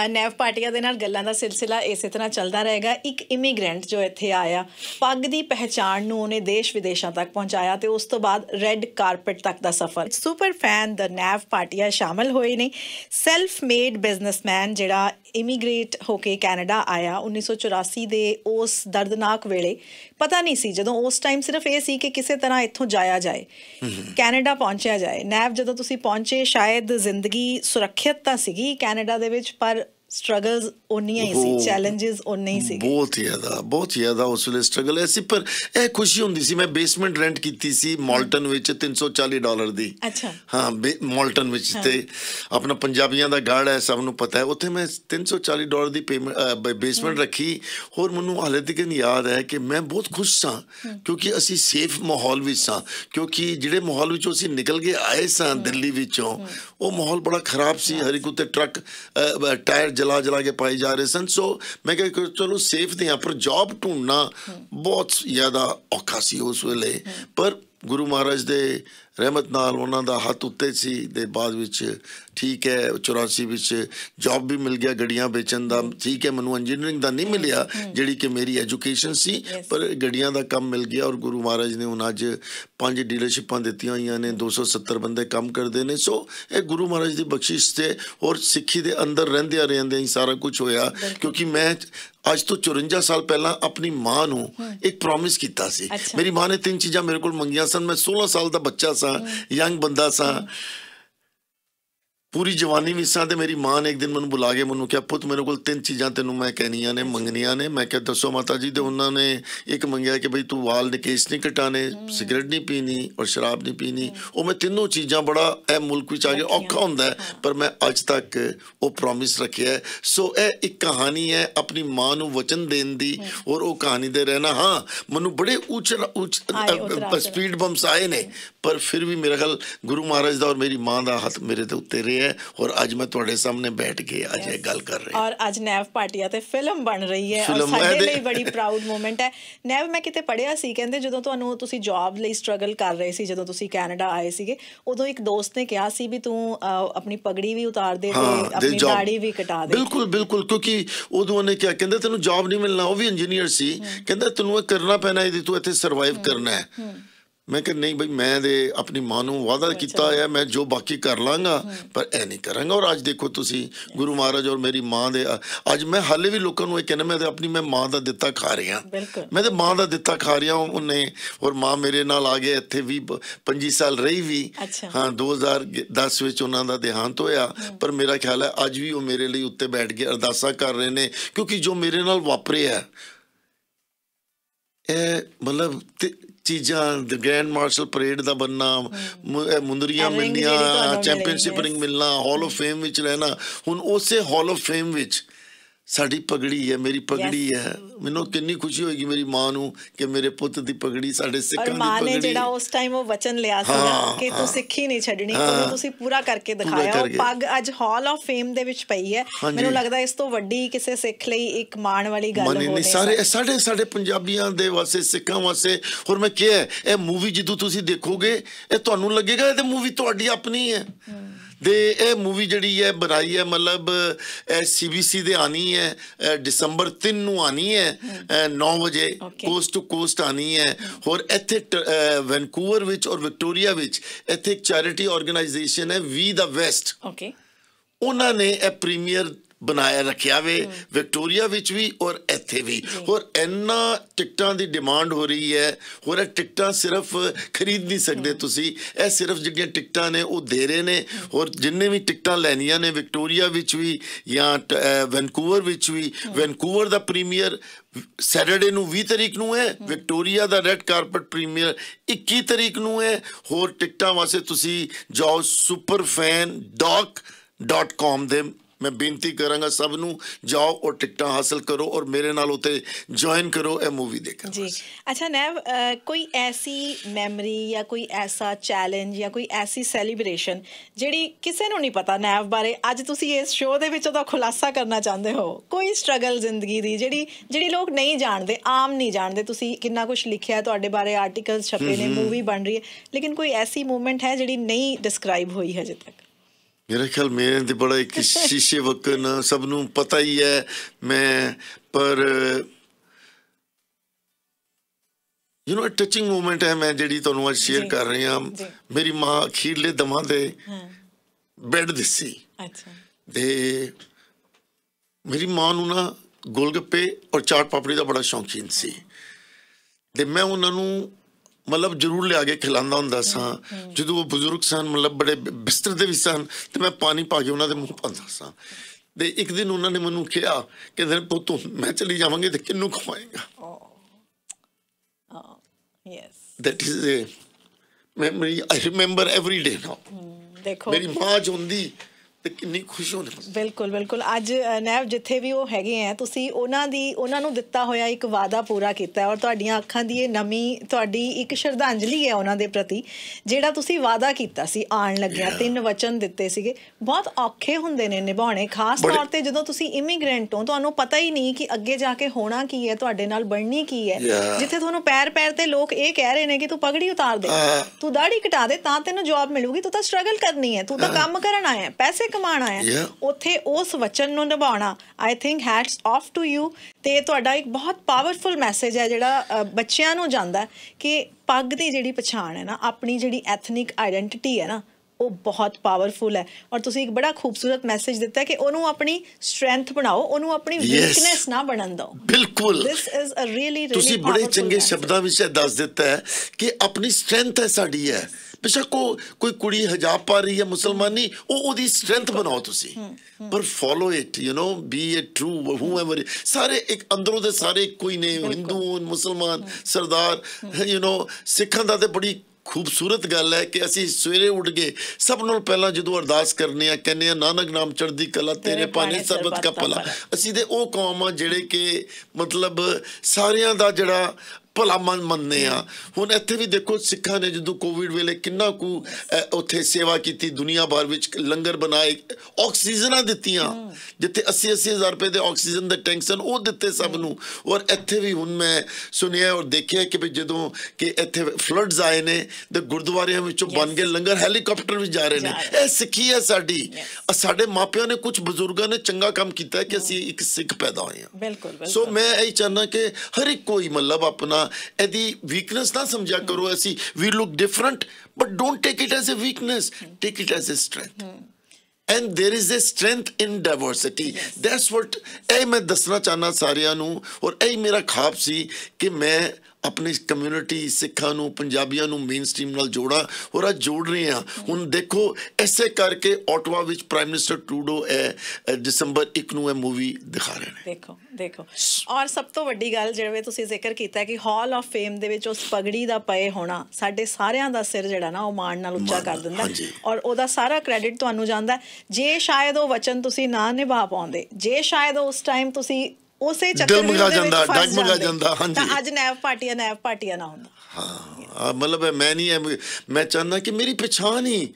ਨੈਵ ਪਾਰਟੀਆਂ ਦੇ ਨਾਲ ਗੱਲਾਂ ਦਾ ਸਿਲਸਿਲਾ ਇਸੇ ਤਰ੍ਹਾਂ ਚੱਲਦਾ ਰਹੇਗਾ ਇੱਕ ਇਮੀਗ੍ਰੈਂਟ ਜੋ ਇੱਥੇ ਆਇਆ ਪੱਗ ਦੀ ਪਹਿਚਾਣ ਨੂੰ ਉਹਨੇ ਦੇਸ਼ ਵਿਦੇਸ਼ਾਂ ਤੱਕ ਪਹੁੰਚਾਇਆ ਤੇ ਉਸ ਤੋਂ ਬਾਅਦ ਰੈੱਡ ਕਾਰਪਟ ਤੱਕ ਦਾ ਸਫ਼ਰ ਸੁਪਰ ਫੈਨ ਦ ਨੈਵ ਪਾਰਟੀਆ ਸ਼ਾਮਲ ਹੋਏ ਨੇ ਸੈਲਫ ਮੇਡ ਬਿਜ਼ਨਸਮੈਨ ਜਿਹੜਾ ਇਮੀਗ੍ਰੇਟ ਹੋ ਕੇ ਕੈਨੇਡਾ ਆਇਆ 1984 ਦੇ ਉਸ ਦਰਦਨਾਕ ਵੇਲੇ ਪਤਾ ਨਹੀਂ ਸੀ ਜਦੋਂ ਉਸ ਟਾਈਮ ਸਿਰਫ ਇਹ ਸੀ ਕਿ ਕਿਸੇ ਤਰ੍ਹਾਂ ਇੱਥੋਂ ਜਾਇਆ ਜਾਏ ਕੈਨੇਡਾ ਪਹੁੰਚਿਆ ਜਾਏ ਨੈਵ ਜਦੋਂ ਤੁਸੀਂ ਪਹੁੰਚੇ ਸ਼ਾਇਦ ਜ਼ਿੰਦਗੀ ਸੁਰੱਖਿਅਤ ਤਾਂ ਸੀਗੀ ਕੈਨੇਡਾ ਦੇ ਵਿੱਚ ਪਰ ਸਟਰਗਲਸ ਉਨੀਆਂ ਹੀ ਸੀ ਚੈਲੰਜਸ ਉਨੇ ਹੀ ਸੀ ਬਹੁਤ ਜ਼ਿਆਦਾ ਬਹੁਤ ਜ਼ਿਆਦਾ ਉਸ ਵੇਲੇ ਸਟਰਗਲ ਐਸੀ ਪਰ ਇਹ ਖੁਸ਼ੀ ਹੁੰਦੀ ਸੀ ਮੈਂ ਬੇਸਮੈਂਟ ਰੈਂਟ ਕੀਤੀ ਸੀ ਮਾਲਟਨ ਵਿੱਚ 340 ਡਾਲਰ ਦੀ ਅੱਛਾ ਹਾਂ ਮਾਲਟਨ ਵਿੱਚ ਤੇ ਆਪਣਾ ਪੰਜਾਬੀਆਂ ਦਾ ਗੜ ਹੈ ਸਭ ਨੂੰ ਪਤਾ ਹੈ ਉੱਥੇ ਮੈਂ 340 ਡਾਲਰ ਦੀ ਪੇਮੈਂਟ ਬੇਸਮੈਂਟ ਰੱਖੀ ਹੋਰ ਮੈਨੂੰ ਹਾਲੇ ਤੱਕ ਯਾਦ ਹੈ ਕਿ ਮੈਂ ਬਹੁਤ ਖੁਸ਼ ਸਾਂ ਕਿਉਂਕਿ ਅਸੀਂ ਸੇਫ ਮਾਹੌਲ ਵਿੱਚ ਸਾਂ ਕਿਉਂਕਿ ਜਿਹੜੇ ਮਾਹੌਲ ਵਿੱਚੋਂ ਅਸੀਂ ਨਿਕਲ ਕੇ ਆਏ ਸਾਂ ਦਿੱਲੀ ਵਿੱਚੋਂ ਉਹ ਮਾਹੌਲ ਬੜਾ ਖਰਾਬ ਸੀ ਹਰ ਇੱਕ ਉੱਤੇ ਟਰੱਕ ਟਾਇਰ ਜਲਾ ਜਲਾ ਕੇ ਪਾਈ ਜਾ ਰਹੇ ਸਨ ਸੋ ਮੈਂ ਕਿਹਾ ਚਲੋ ਸੇਫ ਤੇ ਆ ਪਰ ਜੌਬ ਢੂੰਡਣਾ ਬਹੁਤ ਜ਼ਿਆਦਾ ਔਖਾ ਸੀ ਉਸ ਵੇਲੇ ਪਰ ਗੁਰੂ ਮਹਾਰਾਜ ਦੇ ਰਹਿਮਤ ਨਾਲ ਉਹਨਾਂ ਦਾ ਹੱਥ ਉੱਤੇ ਸੀ ਦੇ ਬਾਅਦ ਵਿੱਚ ਠੀਕ ਹੈ 84 ਵਿੱਚ ਜੌਬ ਵੀ ਮਿਲ ਗਿਆ ਗੱਡੀਆਂ ਵੇਚਣ ਦਾ ਠੀਕ ਹੈ ਮੈਨੂੰ ਇੰਜੀਨੀਅਰਿੰਗ ਦਾ ਨਹੀਂ ਮਿਲਿਆ ਜਿਹੜੀ ਕਿ ਮੇਰੀ ਐਜੂਕੇਸ਼ਨ ਸੀ ਪਰ ਗੱਡੀਆਂ ਦਾ ਕੰਮ ਮਿਲ ਗਿਆ ਔਰ ਗੁਰੂ ਮਹਾਰਾਜ ਨੇ ਉਹਨਾਂ ਅੱਜ ਪੰਜ ਡੀਲਰਸ਼ਿਪਾਂ ਦਿੱਤੀਆਂ ਹੋਈਆਂ ਨੇ 270 ਬੰਦੇ ਕੰਮ ਕਰਦੇ ਨੇ ਸੋ ਇਹ ਗੁਰੂ ਮਹਾਰਾਜ ਦੀ ਬਖਸ਼ਿਸ਼ ਤੇ ਔਰ ਸਿੱਖੀ ਦੇ ਅੰਦਰ ਰਹਿੰਦੇ ਆ ਰਹਿੰਦੇ ਹੀ ਸਾਰਾ ਕੁਝ ਹੋਇਆ ਕਿਉਂਕਿ ਮੈਂ ਅੱਜ ਤੋਂ 54 ਸਾਲ ਪਹਿਲਾਂ ਆਪਣੀ ਮਾਂ ਨੂੰ ਇੱਕ ਪ੍ਰੋਮਿਸ ਕੀਤਾ ਸੀ ਮੇਰੀ ਮਾਂ ਨੇ ਤਿੰਨ ਚੀਜ਼ਾਂ ਮੇਰੇ ਕੋਲ ਮੰਗੀਆਂ ਸਨ ਮੈਂ 16 ਸਾਲ ਦਾ ਬੱਚਾ ਸੀ ਸਾਂ ਯੰਗ ਬੰਦਾ ਸਾਂ ਪੂਰੀ ਜਵਾਨੀ ਵਿੱਚ ਸਾਂ ਤੇ ਮੇਰੀ ਮਾਂ ਨੇ ਇੱਕ ਦਿਨ ਮੈਨੂੰ ਬੁਲਾ ਕੇ ਮੈਨੂੰ ਕਿਹਾ ਪੁੱਤ ਮੇਰੇ ਕੋਲ ਤਿੰਨ ਚੀਜ਼ਾਂ ਤੈਨੂੰ ਮੈਂ ਕਹਿਣੀਆਂ ਨੇ ਮੰਗਣੀਆਂ ਨੇ ਮੈਂ ਕਿਹਾ ਦੱਸੋ ਮਾਤਾ ਜੀ ਤੇ ਉਹਨਾਂ ਨੇ ਇੱਕ ਮੰਗਿਆ ਕਿ ਭਈ ਤੂੰ ਵਾਲ ਨਿਕੇਸ਼ ਨਹੀਂ ਕਟਾਣੇ ਸਿਗਰਟ ਨਹੀਂ ਪੀਣੀ ਔਰ ਸ਼ਰਾਬ ਨਹੀਂ ਪੀਣੀ ਉਹ ਮੈਂ ਤਿੰਨੋਂ ਚੀਜ਼ਾਂ ਬੜਾ ਇਹ ਮੁਲਕ ਵਿੱਚ ਆ ਕੇ ਔਖਾ ਹੁੰਦਾ ਪਰ ਮੈਂ ਅੱਜ ਤੱਕ ਉਹ ਪ੍ਰੋਮਿਸ ਰੱਖਿਆ ਸੋ ਇਹ ਇੱਕ ਕਹਾਣੀ ਹੈ ਆਪਣੀ ਮਾਂ ਨੂੰ ਵਚਨ ਦੇਣ ਦੀ ਔਰ ਉਹ ਕਹਾਣੀ ਦੇ ਰਹਿਣਾ ਹਾਂ ਮੈਨੂੰ ਬੜੇ ਉੱਚ ਉੱਚ ਸਪੀਡ ਬੰਪਸ ਆਏ ਨੇ ਪਰ ਫਿਰ ਵੀ ਮੇਰਾ ਖਿਆਲ ਗੁਰੂ ਮਹਾਰਾਜ ਦਾ ਔਰ ਮੇਰੀ ਮਾਂ ਦਾ ਹੱਥ ਮੇਰੇ ਤੇ ਉੱਤੇ ਰਿਹਾ ਔਰ ਅੱਜ ਮੈਂ ਤੁਹਾਡੇ ਸਾਹਮਣੇ ਬੈਠ ਕੇ ਅੱਜ ਇਹ ਗੱਲ ਕਰ ਰਿਹਾ ਔਰ ਅੱਜ ਨੈਵ ਪਾਰਟੀਆ ਤੇ ਫਿਲਮ ਬਣ ਰਹੀ ਹੈ ਔਰ ਸਾਡੇ ਲਈ ਬੜੀ ਪ੍ਰਾਊਡ ਮੂਮੈਂਟ ਹੈ ਨੈਵ ਮੈਂ ਕਿਤੇ ਪੜਿਆ ਸੀ ਕਹਿੰਦੇ ਜਦੋਂ ਤੁਹਾਨੂੰ ਤੁਸੀਂ ਜੌਬ ਲਈ ਸਟਰਗਲ ਕਰ ਰਹੇ ਸੀ ਜਦੋਂ ਤੁਸੀਂ ਕੈਨੇਡਾ ਆਏ ਸੀਗੇ ਉਦੋਂ ਇੱਕ ਦੋਸਤ ਨੇ ਕਿਹਾ ਸੀ ਵੀ ਤੂੰ ਆਪਣੀ ਪਗੜੀ ਵੀ ਉਤਾਰ ਦੇ ਤੇ ਆਪਣੀ ਦਾੜੀ ਵੀ ਕਟਾ ਦੇ ਬਿਲਕੁਲ ਬਿਲਕੁਲ ਕਿਉਂਕਿ ਉਦੋਂ ਉਹਨੇ ਕਿਹਾ ਕਹਿੰਦੇ ਤੈਨੂੰ ਜੌਬ ਨਹੀਂ ਮਿਲਣਾ ਉਹ ਵੀ ਇੰਜੀਨੀਅਰ ਸੀ ਕਹਿੰਦਾ ਤੈਨੂੰ ਇਹ ਕਰਨਾ ਪੈਣਾ ਇਹਦੀ ਤੂੰ ਇੱਥੇ ਸਰਵਾਈਵ ਕਰਨਾ ਹੈ ਮੈਂ ਕਿ ਨਹੀਂ ਬਈ ਮੈਂ ਦੇ ਆਪਣੀ ਮਾਂ ਨੂੰ ਵਾਅਦਾ ਕੀਤਾ ਹੈ ਮੈਂ ਜੋ ਬਾਕੀ ਕਰ ਲਾਂਗਾ ਪਰ ਐ ਨਹੀਂ ਕਰਾਂਗਾ ਔਰ ਅੱਜ ਦੇਖੋ ਤੁਸੀਂ ਗੁਰੂ ਮਹਾਰਾਜ ਔਰ ਮੇਰੀ ਮਾਂ ਦੇ ਅੱਜ ਮੈਂ ਹਾਲੇ ਵੀ ਲੋਕਾਂ ਨੂੰ ਇਹ ਕਹਿੰਦਾ ਮੈਂ ਤੇ ਆਪਣੀ ਮੈਂ ਮਾਂ ਦਾ ਦਿੱਤਾ ਖਾ ਰਿਹਾ ਮੈਂ ਤੇ ਮਾਂ ਦਾ ਦਿੱਤਾ ਖਾ ਰਿਹਾ ਉਹਨੇ ਔਰ ਮਾਂ ਮੇਰੇ ਨਾਲ ਆ ਗਏ ਇੱਥੇ ਵੀ 25 ਸਾਲ ਰਹੀ ਵੀ ਹਾਂ 2010 ਵਿੱਚ ਉਹਨਾਂ ਦਾ ਦੇਹਾਂਤ ਹੋਇਆ ਪਰ ਮੇਰਾ ਖਿਆਲ ਹੈ ਅੱਜ ਵੀ ਉਹ ਮੇਰੇ ਲਈ ਉੱਤੇ ਬੈਠ ਕੇ ਅਰਦਾਸਾਂ ਕਰ ਰਹੇ ਨੇ ਕਿਉਂਕਿ ਜੋ ਮੇਰੇ ਨਾਲ ਵਾਪਰਿਆ ਇਹ ਮਤਲਬ ਚੀਜ਼ਾਂ ਗ੍ਰੈਂਡ ਮਾਰਸ਼ਲ ਪਰੇਡ ਦਾ ਬੰਨਾ ਮੁੰਦਰੀਆਂ ਮਿਲਣੀਆਂ ਚੈਂਪੀਅਨਸ਼ਿਪ ਰਿੰਗ ਮਿਲਣਾ ਹਾਲ ਆਫ ਫੇਮ ਵਿੱਚ ਰਹਿਣਾ ਹੁਣ ਉਸੇ ਹਾਲ ਆਫ ਫੇਮ ਵਿੱਚ ਸਾਡੀ ਪਗੜੀ ਹੈ ਮੇਰੀ ਪਗੜੀ ਹੈ ਮੈਨੂੰ ਕਿੰਨੀ ਖੁਸ਼ੀ ਹੋਏਗੀ ਮੇਰੀ ਮਾਂ ਨੂੰ ਕਿ ਮੇਰੇ ਪੁੱਤ ਦੀ ਪਗੜੀ ਸਾਡੇ ਸਿੱਖਾਂ ਦੀ ਪਗੜੀ ਮਾਂ ਨੇ ਜਿਹੜਾ ਉਸ ਟਾਈਮ ਉਹ ਵਚਨ ਲਿਆ ਸੀ ਕਿ ਤੂੰ ਸਿੱਖੀ ਨਹੀਂ ਛੱਡਣੀ ਉਹਨੂੰ ਤੁਸੀਂ ਪੂਰਾ ਕਰਕੇ ਦਿਖਾਇਆ ਉਹ ਪੱਗ ਅੱਜ ਹਾਲ ਆਫ ਫੇਮ ਦੇ ਵਿੱਚ ਪਈ ਹੈ ਮੈਨੂੰ ਲੱਗਦਾ ਇਸ ਤੋਂ ਵੱਡੀ ਕਿਸੇ ਸਿੱਖ ਲਈ ਇੱਕ ਮਾਣ ਵਾਲੀ ਗੱਲ ਹੋਣੀ ਨਹੀਂ ਸਾਰੇ ਸਾਡੇ ਸਾਡੇ ਪੰਜਾਬੀਆਂ ਦੇ ਵਾਸਤੇ ਸਿੱਖਾਂ ਵਾਸਤੇ ਹੋਰ ਮੈਂ ਕਿਹਾ ਇਹ ਮੂਵੀ ਜਦੋਂ ਤੁਸੀਂ ਦੇਖੋਗੇ ਇਹ ਤੁਹਾਨੂੰ ਲੱਗੇਗਾ ਇਹ ਤੇ ਮੂਵੀ ਤੁਹਾਡੀ ਆਪਣੀ ਹੈ ਦੇ ਇਹ ਮੂਵੀ ਜਿਹੜੀ ਹੈ ਬਣਾਈ ਹੈ ਮਤਲਬ ਸੀਬੀਸੀ ਦੇ ਆਣੀ ਹੈ ਦਸੰਬਰ 3 ਨੂੰ ਆਣੀ ਹੈ 9 ਵਜੇ ਕੋਸਟ ਟੂ ਕੋਸਟ ਆਣੀ ਹੈ ਹੋਰ ਇੱਥੇ ਵੈਨਕੂਵਰ ਵਿੱਚ ਔਰ ਵਿਕਟੋਰੀਆ ਵਿੱਚ ਇੱਥੇ ਇੱਕ ਚੈਰਿਟੀ ਆਰਗੇਨਾਈਜੇਸ਼ਨ ਹੈ ਵੀ ਦਾ ਵੈਸਟ ਓਕੇ ਉਹਨਾਂ ਨੇ ਇਹ ਪ੍ਰੀਮੀਅਰ ਬਣਾਇਆ ਰੱਖਿਆ ਵੇ ਵਿਕਟੋਰੀਆ ਵਿੱਚ ਵੀ ਔਰ ਇੱਥੇ ਵੀ ਔਰ ਇੰਨਾ ਟਿਕਟਾਂ ਦੀ ਡਿਮਾਂਡ ਹੋ ਰਹੀ ਹੈ ਹੋਰ ਟਿਕਟਾਂ ਸਿਰਫ ਖਰੀਦ ਨਹੀਂ ਸਕਦੇ ਤੁਸੀਂ ਇਹ ਸਿਰਫ ਜਿਹੜੀਆਂ ਟਿਕਟਾਂ ਨੇ ਉਹ ਦੇ ਰਹੇ ਨੇ ਔਰ ਜਿੰਨੇ ਵੀ ਟਿਕਟਾਂ ਲੈਣੀਆਂ ਨੇ ਵਿਕਟੋਰੀਆ ਵਿੱਚ ਵੀ ਜਾਂ ਵੈਨਕੂਵਰ ਵਿੱਚ ਵੀ ਵੈਨਕੂਵਰ ਦਾ ਪ੍ਰੀਮੀਅਰ ਸੈਟਰਡੇ ਨੂੰ 20 ਤਰੀਕ ਨੂੰ ਹੈ ਵਿਕਟੋਰੀਆ ਦਾ ਰੈੱਡ ਕਾਰਪਟ ਪ੍ਰੀਮੀਅਰ 21 ਤਰੀਕ ਨੂੰ ਹੈ ਹੋਰ ਟਿਕਟਾਂ ਵਾਸਤੇ ਤੁਸੀਂ ਜਾਓ superfan.com ਦੇ ਮੈਂ ਬੇਨਤੀ ਕਰਾਂਗਾ ਸਭ ਨੂੰ ਜਾਓ ਔਰ ਟਿਕਟਾਂ ਹਾਸਲ ਕਰੋ ਔਰ ਮੇਰੇ ਨਾਲ ਉਤੇ ਜੁਆਇਨ ਕਰੋ ਇਹ ਮੂਵੀ ਦੇਖਣ ਜੀ ਅੱਛਾ ਨੈਵ ਕੋਈ ਐਸੀ ਮੈਮਰੀ ਜਾਂ ਕੋਈ ਐਸਾ ਚੈਲੰਜ ਜਾਂ ਕੋਈ ਐਸੀ ਸੈਲੀਬ੍ਰੇਸ਼ਨ ਜਿਹੜੀ ਕਿਸੇ ਨੂੰ ਨਹੀਂ ਪਤਾ ਨੈਵ ਬਾਰੇ ਅੱਜ ਤੁਸੀਂ ਇਸ ਸ਼ੋਅ ਦੇ ਵਿੱਚ ਉਹਦਾ ਖੁਲਾਸਾ ਕਰਨਾ ਚਾਹੁੰਦੇ ਹੋ ਕੋਈ ਸਟਰਗਲ ਜ਼ਿੰਦਗੀ ਦੀ ਜਿਹੜੀ ਜਿਹੜੀ ਲੋਕ ਨਹੀਂ ਜਾਣਦੇ ਆਮ ਨਹੀਂ ਜਾਣਦੇ ਤੁਸੀਂ ਕਿੰਨਾ ਕੁਝ ਲਿਖਿਆ ਤੁਹਾਡੇ ਬਾਰੇ ਆਰਟੀਕਲਸ ਛਪੇ ਨੇ ਮੂਵੀ ਬਣ ਰਹੀ ਹੈ ਲੇਕਿਨ ਕੋਈ ਐਸੀ ਮੂਵਮੈਂਟ ਹੈ ਜਿਹੜੀ ਨਹੀਂ ਡਿਸਕ੍ਰਾਈਬ ਹੋਈ ਹਜੇ ਤੱਕ ਮੇਰੇ ਖਿਆਲ ਮੇਰੇ ਤੇ ਬੜਾ ਇੱਕ ਸ਼ੀਸ਼ੇ ਵਕਨ ਸਭ ਨੂੰ ਪਤਾ ਹੀ ਹੈ ਮੈਂ ਪਰ ਯੂ نو ਟਚਿੰਗ ਮੂਮੈਂਟ ਹੈ ਮੈਂ ਜਿਹੜੀ ਤੁਹਾਨੂੰ ਅੱਜ ਸ਼ੇਅਰ ਕਰ ਰਹੀ ਹਾਂ ਮੇਰੀ ਮਾਂ ਅਖੀਰਲੇ ਦਮਾਂ ਦੇ ਬੈੱਡ ਦਿੱਸੀ ਅੱਛਾ ਦੇ ਮੇਰੀ ਮਾਂ ਨੂੰ ਨਾ ਗੋਲਗੱਪੇ ਔਰ ਚਾਟ ਪਾਪੜੀ ਦਾ ਬੜਾ ਸ਼ੌਕੀਨ ਸੀ ਤੇ ਮੈਂ ਉਹਨਾਂ ਨੂੰ ਮਤਲਬ ਜ਼ਰੂਰ ਲਿਆ ਕੇ ਖਿਲਾਉਂਦਾ ਹੁੰਦਾ ਸਾਂ ਜਦੋਂ ਉਹ ਬਜ਼ੁਰਗ ਸਨ ਮਤਲਬ ਬੜੇ ਬਿਸਤਰ ਦੇ ਵਿੱਚ ਸਨ ਤੇ ਮੈਂ ਪਾਣੀ ਪਾ ਕੇ ਉਹਨਾਂ ਦੇ ਮੂੰਹ ਪਾਉਂਦਾ ਸਾਂ ਤੇ ਇੱਕ ਦਿਨ ਉਹਨਾਂ ਨੇ ਮੈਨੂੰ ਕਿਹਾ ਕਿ ਜੇ ਪੁੱਤ ਮੈਂ ਚਲੀ ਜਾਵਾਂਗੀ ਤੇ ਕਿੰਨੂੰ ਖਵਾਏਗਾ oh yes that is a memory I remember every day ਨਾ ਦੇਖੋ ਮੇਰੀ ਮਾਂ ਜੁੰਦੀ ਤੇ ਕਿੰਨੀ ਖੁਸ਼ ਹੋਣੇ ਬਿਲਕੁਲ ਬਿਲਕੁਲ ਅੱਜ ਨੈਵ ਜਿੱਥੇ ਵੀ ਉਹ ਹੈਗੇ ਆ ਤੁਸੀਂ ਉਹਨਾਂ ਦੀ ਉਹਨਾਂ ਨੂੰ ਦਿੱਤਾ ਹੋਇਆ ਇੱਕ ਵਾਦਾ ਪੂਰਾ ਕੀਤਾ ਔਰ ਤੁਹਾਡੀਆਂ ਅੱਖਾਂ ਦੀ ਇਹ ਨਮੀ ਤੁਹਾਡੀ ਇੱਕ ਸ਼ਰਧਾਂਜਲੀ ਹੈ ਉਹਨਾਂ ਦੇ ਪ੍ਰਤੀ ਜਿਹੜਾ ਤੁਸੀਂ ਵਾਦਾ ਕੀਤਾ ਸੀ ਆਣ ਲੱਗਿਆ ਤਿੰਨ ਵਚਨ ਦਿੱਤੇ ਸੀਗੇ ਬਹੁਤ ਔਖੇ ਹੁੰਦੇ ਨੇ ਨਿਭਾਉਣੇ ਖਾਸ ਤੌਰ ਤੇ ਜਦੋਂ ਤੁਸੀਂ ਇਮੀਗ੍ਰੈਂਟ ਹੋ ਤੁਹਾਨੂੰ ਪਤਾ ਹੀ ਨਹੀਂ ਕਿ ਅੱਗੇ ਜਾ ਕੇ ਹੋਣਾ ਕੀ ਹੈ ਤੁਹਾਡੇ ਨਾਲ ਬਣਨੀ ਕੀ ਹੈ ਜਿੱਥੇ ਤੁਹਾਨੂੰ ਪੈਰ ਪੈਰ ਤੇ ਲੋਕ ਇਹ ਕਹਿ ਰਹੇ ਨੇ ਕਿ ਤੂੰ ਪਗੜੀ ਉਤਾਰ ਦੇ ਤੂੰ ਦਾੜੀ ਕਟਾ ਦੇ ਤਾਂ ਤੈਨੂੰ ਜੌਬ ਮਿਲੂਗੀ ਤੂੰ ਤਾਂ ਸਟਰਗਲ ਕਰਨੀ ਹੈ ਤੂੰ ਤਾਂ ਕੰਮ ਕਰਨ ਆਇਆ ਹੈ ਪੈਸੇ ਕਮਾਣ ਆਇਆ ਉੱਥੇ ਉਸ ਵਚਨ ਨੂੰ ਨਿਭਾਉਣਾ I think hats off to you ਤੇ ਤੁਹਾਡਾ ਇੱਕ ਬਹੁਤ ਪਾਵਰਫੁਲ ਮੈਸੇਜ ਹੈ ਜਿਹੜਾ ਬੱਚਿਆਂ ਨੂੰ ਜਾਂਦਾ ਕਿ ਪੱਗ ਦੀ ਜਿਹੜੀ ਪਛਾਣ ਹੈ ਨਾ ਆਪਣੀ ਜਿਹੜੀ ਐਥਨਿਕ ਆਇਡੈਂਟੀਟੀ ਹੈ ਨਾ ਉਹ ਬਹੁਤ ਪਾਵਰਫੁਲ ਹੈ ਔਰ ਤੁਸੀਂ ਇੱਕ ਬੜਾ ਖੂਬਸੂਰਤ ਮੈਸੇਜ ਦਿੱਤਾ ਕਿ ਉਹਨੂੰ ਆਪਣੀ ਸਟਰੈਂਥ ਬਣਾਓ ਉਹਨੂੰ ਆਪਣੀ ਵੀਕਨੈਸ ਨਾ ਬਣਨ ਦਿਓ ਬਿਲਕੁਲ this is a really really ਤੁਸੀਂ ਬੜੇ ਚੰਗੇ ਸ਼ਬਦਾਂ ਵਿੱਚ ਇਹ ਦੱਸ ਦਿੱਤਾ ਹੈ ਕਿ ਆਪਣੀ ਸਟਰੈਂਥ ਹੈ ਸਾਡੀ ਹੈ ਬਿਸ਼ੱਕ ਉਹ ਕੋਈ ਕੁੜੀ ਹਜਾਬ ਪਾ ਰਹੀ ਹੈ ਮੁਸਲਮਾਨੀ ਉਹ ਉਹਦੀ ਸਟਰੈਂਥ ਬਣਾਓ ਤੁਸੀਂ ਪਰ follow it you know be a true whoever ਸਾਰੇ ਇੱਕ ਅੰਦਰੋਂ ਦੇ ਸਾਰੇ ਇੱਕੋ ਹੀ ਨੇ ਹਿੰਦੂ ਮੁਸਲਮਾਨ ਸਰਦਾਰ ਯੂ نو ਸਿੱਖਾਂ ਦਾ ਤੇ ਬੜੀ ਖੂਬਸੂਰਤ ਗੱਲ ਹੈ ਕਿ ਅਸੀਂ ਸਵੇਰੇ ਉੱਠ ਕੇ ਸਭ ਨਾਲੋਂ ਪਹਿਲਾਂ ਜਦੋਂ ਅਰਦਾਸ ਕਰਨੇ ਆ ਕਹਿੰਨੇ ਆ ਨਾਨਕ ਨਾਮ ਚੜਦੀ ਕਲਾ ਤੇਰੇ ਪਾਣੀ ਸਰਬਤ ਕਾ ਭਲਾ ਅਸੀਂ ਤੇ ਉਹ ਕੌਮ ਆ ਜਿਹੜੇ ਕਿ ਮਤਲਬ ਸਾਰਿਆਂ ਦਾ ਜਿਹੜਾ ਭਲਾ ਮਨ ਮੰਨੇ ਆ ਹੁਣ ਇੱਥੇ ਵੀ ਦੇਖੋ ਸਿੱਖਾਂ ਨੇ ਜਦੋਂ ਕੋਵਿਡ ਵੇਲੇ ਕਿੰਨਾ ਕੁ ਉੱਥੇ ਸੇਵਾ ਕੀਤੀ ਦੁਨੀਆ ਭਰ ਵਿੱਚ ਲੰਗਰ ਬਣਾਏ ਆਕਸੀਜਨਾਂ ਦਿੱਤੀਆਂ ਜਿੱਥੇ 80 80000 ਰੁਪਏ ਦੇ ਆਕਸੀਜਨ ਦੇ ਟੈਂਕ ਸਨ ਉਹ ਦਿੱਤੇ ਸਭ ਨੂੰ ਔਰ ਇੱਥੇ ਵੀ ਹੁਣ ਮੈਂ ਸੁਣਿਆ ਔਰ ਦੇਖਿਆ ਕਿ ਵੀ ਜਦੋਂ ਕਿ ਇੱਥੇ ਫਲੱਡਸ ਆਏ ਨੇ ਤੇ ਗੁਰਦੁਆਰਿਆਂ ਵਿੱਚੋਂ ਬਣ ਗਏ ਲੰਗਰ ਹੈਲੀਕਾਪਟਰ ਵਿੱਚ ਜਾ ਰਹੇ ਨੇ ਇਹ ਸਿੱਖੀ ਹੈ ਸਾਡੀ ਸਾਡੇ ਮਾਪਿਆਂ ਨੇ ਕੁਝ ਬਜ਼ੁਰਗਾਂ ਨੇ ਚੰਗਾ ਕੰਮ ਕੀਤਾ ਕਿ ਅਸੀਂ ਇੱਕ ਸਿੱਖ ਪੈਦਾ ਹੋਏ ਹਾਂ ਬਿਲਕੁਲ ਸੋ ਮੈਂ ਇਹ ਚਾਹਨਾ ਕਿ ਹਰ ਇੱਕ ਕੋਈ ਮਤਲਬ ਆਪਣਾ ਨਾ ਇਹਦੀ ਵੀਕਨੈਸ ਨਾ ਸਮਝਿਆ ਕਰੋ ਅਸੀਂ ਵੀ look different but don't take it as a weakness take it as a strength and there is a strength in diversity that's what ਇਹ ਮੈਂ ਦੱਸਣਾ ਚਾਹਨਾ ਸਾਰਿਆਂ ਨੂੰ ਔਰ ਇਹ ਮੇਰਾ ਖਾਬ ਸੀ ਕਿ ਮੈਂ ਆਪਣੀ ਕਮਿਊਨਿਟੀ ਸਿੱਖਾਂ ਨੂੰ ਪੰਜਾਬੀਆਂ ਨੂੰ ਮੇਨ ਸਟ੍ਰੀਮ ਨਾਲ ਜੋੜਾ ਹੋਰ ਆ ਜੋੜ ਰਹੇ ਆ ਹੁਣ ਦੇਖੋ ਐਸੇ ਕਰਕੇ ਆਟਵਾ ਵਿੱਚ ਪ੍ਰਾਈਮ ਮਿਨਿਸਟਰ ਟਰੂਡੋ ਐ ਦਸੰਬਰ 1 ਨੂੰ ਇਹ ਮੂਵੀ ਦਿਖਾ ਰਹੇ ਨੇ ਦੇਖੋ ਦੇਖੋ ਔਰ ਸਭ ਤੋਂ ਵੱਡੀ ਗੱਲ ਜਿਵੇਂ ਤੁਸੀਂ ਜ਼ਿਕਰ ਕੀਤਾ ਕਿ ਹਾਲ ਆਫ ਫੇਮ ਦੇ ਵਿੱਚ ਉਸ ਪਗੜੀ ਦਾ ਪਏ ਹੋਣਾ ਸਾਡੇ ਸਾਰਿਆਂ ਦਾ ਸਿਰ ਜਿਹੜਾ ਨਾ ਉਹ ਮਾਣ ਨਾਲ ਉੱਚਾ ਕਰ ਦਿੰਦਾ ਔਰ ਉਹਦਾ ਸਾਰਾ ਕ੍ਰੈਡਿਟ ਤੁਹਾਨੂੰ ਜਾਂਦਾ ਜੇ ਸ਼ਾਇਦ ਉਹ ਵਚਨ ਤੁਸੀਂ ਨਾ ਨਿਭਾ ਪਾਉਂਦੇ ਜੇ ਸ਼ਾਇਦ ਉਸ ਟਾਈਮ ਤੁਸੀਂ ਉਸੇ ਚੱਕਰ ਵਿੱਚ ਡਗਮਗਾ ਜਾਂਦਾ ਡਗਮਗਾ ਜਾਂਦਾ ਹਾਂਜੀ ਤਾਂ ਅੱਜ ਨੈਵ ਪਾਟੀਆ ਨੈਵ ਪਾਟੀਆ ਨਾ ਹੁੰਦਾ ਹਾਂ ਮਤਲਬ ਮੈਂ ਨਹੀਂ ਮੈਂ ਚਾਹੁੰਦਾ ਕਿ ਮੇਰੀ ਪਛਾਣ ਹੀ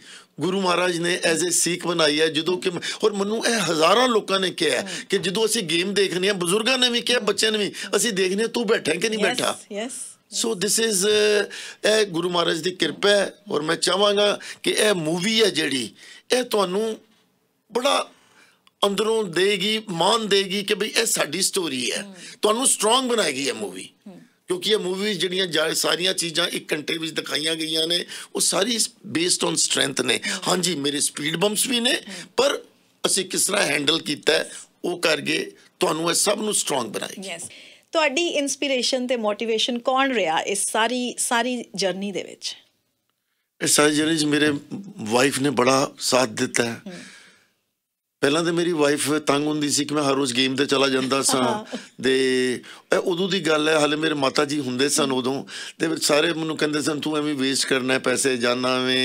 ਗੁਰੂ ਮਹਾਰਾਜ ਨੇ ਐਜ਼ ਅ ਸਿੱਖ ਬਣਾਈ ਹੈ ਜਦੋਂ ਕਿ ਔਰ ਮਨੂੰ ਇਹ ਹਜ਼ਾਰਾਂ ਲੋਕਾਂ ਨੇ ਕਿਹਾ ਕਿ ਜਦੋਂ ਅਸੀਂ ਗੇਮ ਦੇਖਣੀ ਹੈ ਬਜ਼ੁਰਗਾਂ ਨੇ ਵੀ ਕਿਹਾ ਬੱਚਿਆਂ ਨੇ ਵੀ ਅਸੀਂ ਦੇਖਨੇ ਤੂੰ ਬੈਠਾ ਕਿ ਨਹੀਂ ਬੈਠਾ ਯੈਸ ਸੋ ਥਿਸ ਇਜ਼ ਇਹ ਗੁਰੂ ਮਹਾਰਾਜ ਦੀ ਕਿਰਪਾ ਹੈ ਔਰ ਮੈਂ ਚਾਹਾਂਗਾ ਕਿ ਇਹ ਮੂਵੀ ਹੈ ਜਿਹੜੀ ਇਹ ਤੁਹਾਨੂੰ ਬੜਾ ਅੰਦਰੋਂ ਦੇਗੀ ਮਾਨ ਦੇਗੀ ਕਿ ਭਈ ਇਹ ਸਾਡੀ ਸਟੋਰੀ ਹੈ ਤੁਹਾਨੂੰ ਸਟਰੋਂਗ ਬਣਾਏਗੀ ਇਹ ਮੂਵੀ ਕਿਉਂਕਿ ਇਹ ਮੂਵੀ ਜਿਹੜੀਆਂ ਸਾਰੀਆਂ ਚੀਜ਼ਾਂ ਇੱਕ ਘੰਟੇ ਵਿੱਚ ਦਿਖਾਈਆਂ ਗਈਆਂ ਨੇ ਉਹ ਸਾਰੀ ਬੇਸਡ ਔਨ ਸਟਰੈਂਥ ਨੇ ਹਾਂਜੀ ਮੇਰੇ ਸਪੀਡ ਬੰਪਸ ਵੀ ਨੇ ਪਰ ਅਸੀਂ ਕਿਸ ਤਰ੍ਹਾਂ ਹੈਂਡਲ ਕੀਤਾ ਉਹ ਕਰਕੇ ਤੁਹਾਨੂੰ ਇਹ ਸਭ ਨੂੰ ਸਟਰੋਂਗ ਬਣਾਏਗੀ ਯੈਸ ਤੁਹਾਡੀ ਇਨਸਪੀਰੇਸ਼ਨ ਤੇ ਮੋਟੀਵੇਸ਼ਨ ਕੌਣ ਰਿਹਾ ਇਸ ਸਾਰੀ ਸਾਰੀ ਜਰਨੀ ਦੇ ਵਿੱਚ ਇਸ ਸਾਰੀ ਜਰਨੀ 'ਚ ਮੇਰੇ ਵਾਈਫ ਨੇ ਬੜਾ ਸਾਥ ਦਿੱਤਾ ਹੈ ਪਹਿਲਾਂ ਤੇ ਮੇਰੀ ਵਾਈਫ ਤੰਗ ਹੁੰਦੀ ਸੀ ਕਿ ਮੈਂ ਹਰ ਰੋਜ਼ ਗੇਮ ਤੇ ਚਲਾ ਜਾਂਦਾ ਸਾਂ ਤੇ ਇਹ ਉਦੋਂ ਦੀ ਗੱਲ ਹੈ ਹਲੇ ਮੇਰੇ ਮਾਤਾ ਜੀ ਹੁੰਦੇ ਸਨ ਉਦੋਂ ਤੇ ਸਾਰੇ ਮੈਨੂੰ ਕਹਿੰਦੇ ਸਨ ਤੂੰ ਐਵੇਂ ਵੇਸਟ ਕਰਨਾ ਹੈ ਪੈਸੇ ਜਾਨਾ ਵੇਂ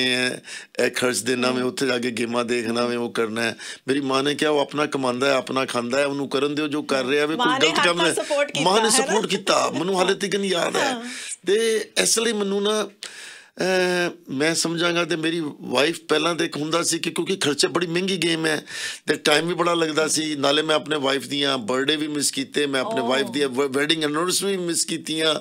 ਇਹ ਖਰਚ ਦੇਣਾ ਵੇਂ ਉੱਥੇ ਜਾ ਕੇ ਗੇਮਾਂ ਦੇਖਣਾ ਵੇਂ ਉਹ ਕਰਨਾ ਹੈ ਮੇਰੀ ਮਾਂ ਨੇ ਕਿਹਾ ਉਹ ਆਪਣਾ ਕਮਾਉਂਦਾ ਹੈ ਆਪਣਾ ਖਾਂਦਾ ਹੈ ਉਹਨੂੰ ਕਰਨ ਦਿਓ ਜੋ ਕਰ ਰਿਹਾ ਵੇ ਕੋਈ ਗਲਤ ਕੰਮ ਨਹੀਂ ਮਾਂ ਨੇ ਸਪੋਰਟ ਕੀਤਾ ਮੈਨੂੰ ਹਲੇ ਤੱਕ ਨਹੀਂ ਯਾਦ ਹੈ ਤੇ ਇਸ ਲਈ ਮੈਨੂੰ ਨਾ ਮੈਂ ਸਮਝਾਂਗਾ ਤੇ ਮੇਰੀ ਵਾਈਫ ਪਹਿਲਾਂ ਤੇ ਹੁੰਦਾ ਸੀ ਕਿ ਕਿਉਂਕਿ ਖਰਚੇ ਬੜੀ ਮਹਿੰਗੀ ਗੇਮ ਹੈ ਤੇ ਟਾਈਮ ਵੀ ਬੜਾ ਲੱਗਦਾ ਸੀ ਨਾਲੇ ਮੈਂ ਆਪਣੇ ਵਾਈਫ ਦੀਆਂ ਬਰਥਡੇ ਵੀ ਮਿਸ ਕੀਤੇ ਮੈਂ ਆਪਣੇ ਵਾਈਫ ਦੀ ਵੈਡਿੰਗ ਵੀ ਮਿਸ ਕੀਤੀਆਂ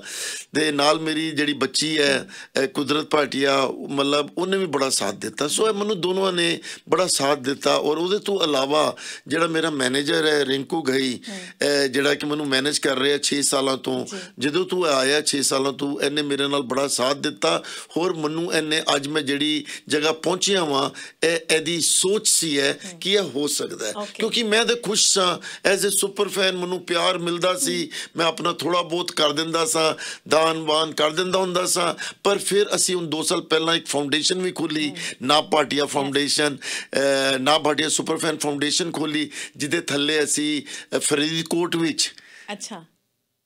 ਤੇ ਨਾਲ ਮੇਰੀ ਜਿਹੜੀ ਬੱਚੀ ਹੈ ਕੁਦਰਤ ਭਾਟੀਆ ਮਤਲਬ ਉਹਨੇ ਵੀ ਬੜਾ ਸਾਥ ਦਿੱਤਾ ਸੋ ਇਹ ਮੈਨੂੰ ਦੋਨੋਂ ਨੇ ਬੜਾ ਸਾਥ ਦਿੱਤਾ ਔਰ ਉਹਦੇ ਤੋਂ ਇਲਾਵਾ ਜਿਹੜਾ ਮੇਰਾ ਮੈਨੇਜਰ ਹੈ ਰਿੰਕੂ ਗਈ ਜਿਹੜਾ ਕਿ ਮੈਨੂੰ ਮੈਨੇਜ ਕਰ ਰਿਹਾ 6 ਸਾਲਾਂ ਤੋਂ ਜਦੋਂ ਤੂੰ ਆਇਆ 6 ਸਾਲਾਂ ਤੋਂ ਇਹਨੇ ਮੇਰੇ ਨਾਲ ਬੜਾ ਸਾਥ ਦਿੱਤਾ ਹੋ ਹੋਰ ਮੈਨੂੰ ਐਨੇ ਅੱਜ ਮੈਂ ਜਿਹੜੀ ਜਗ੍ਹਾ ਪਹੁੰਚਿਆ ਵਾਂ ਇਹ ਇਹਦੀ ਸੋਚ ਸੀ ਹੈ ਕਿ ਇਹ ਹੋ ਸਕਦਾ ਹੈ ਕਿਉਂਕਿ ਮੈਂ ਤੇ ਖੁਸ਼ ਸਾਂ ਐਜ਼ ਅ ਸੁਪਰ ਫੈਨ ਮੈਨੂੰ ਪਿਆਰ ਮਿਲਦਾ ਸੀ ਮੈਂ ਆਪਣਾ ਥੋੜਾ ਬਹੁਤ ਕਰ ਦਿੰਦਾ ਸਾਂ ਦਾਨਵਾਨ ਕਰ ਦਿੰਦਾ ਹੁੰਦਾ ਸਾਂ ਪਰ ਫਿਰ ਅਸੀਂ ਉਹ 2 ਸਾਲ ਪਹਿਲਾਂ ਇੱਕ ਫਾਊਂਡੇਸ਼ਨ ਵੀ ਖੋਲੀ ਨਾ ਪਾਟਿਆ ਫਾਊਂਡੇਸ਼ਨ ਨਾ ਪਾਟਿਆ ਸੁਪਰ ਫੈਨ ਫਾਊਂਡੇਸ਼ਨ ਖੋਲੀ ਜਿਹਦੇ ਥੱਲੇ ਅਸੀਂ ਫਰੀਦਕੋਟ ਵਿੱਚ ਅੱਛਾ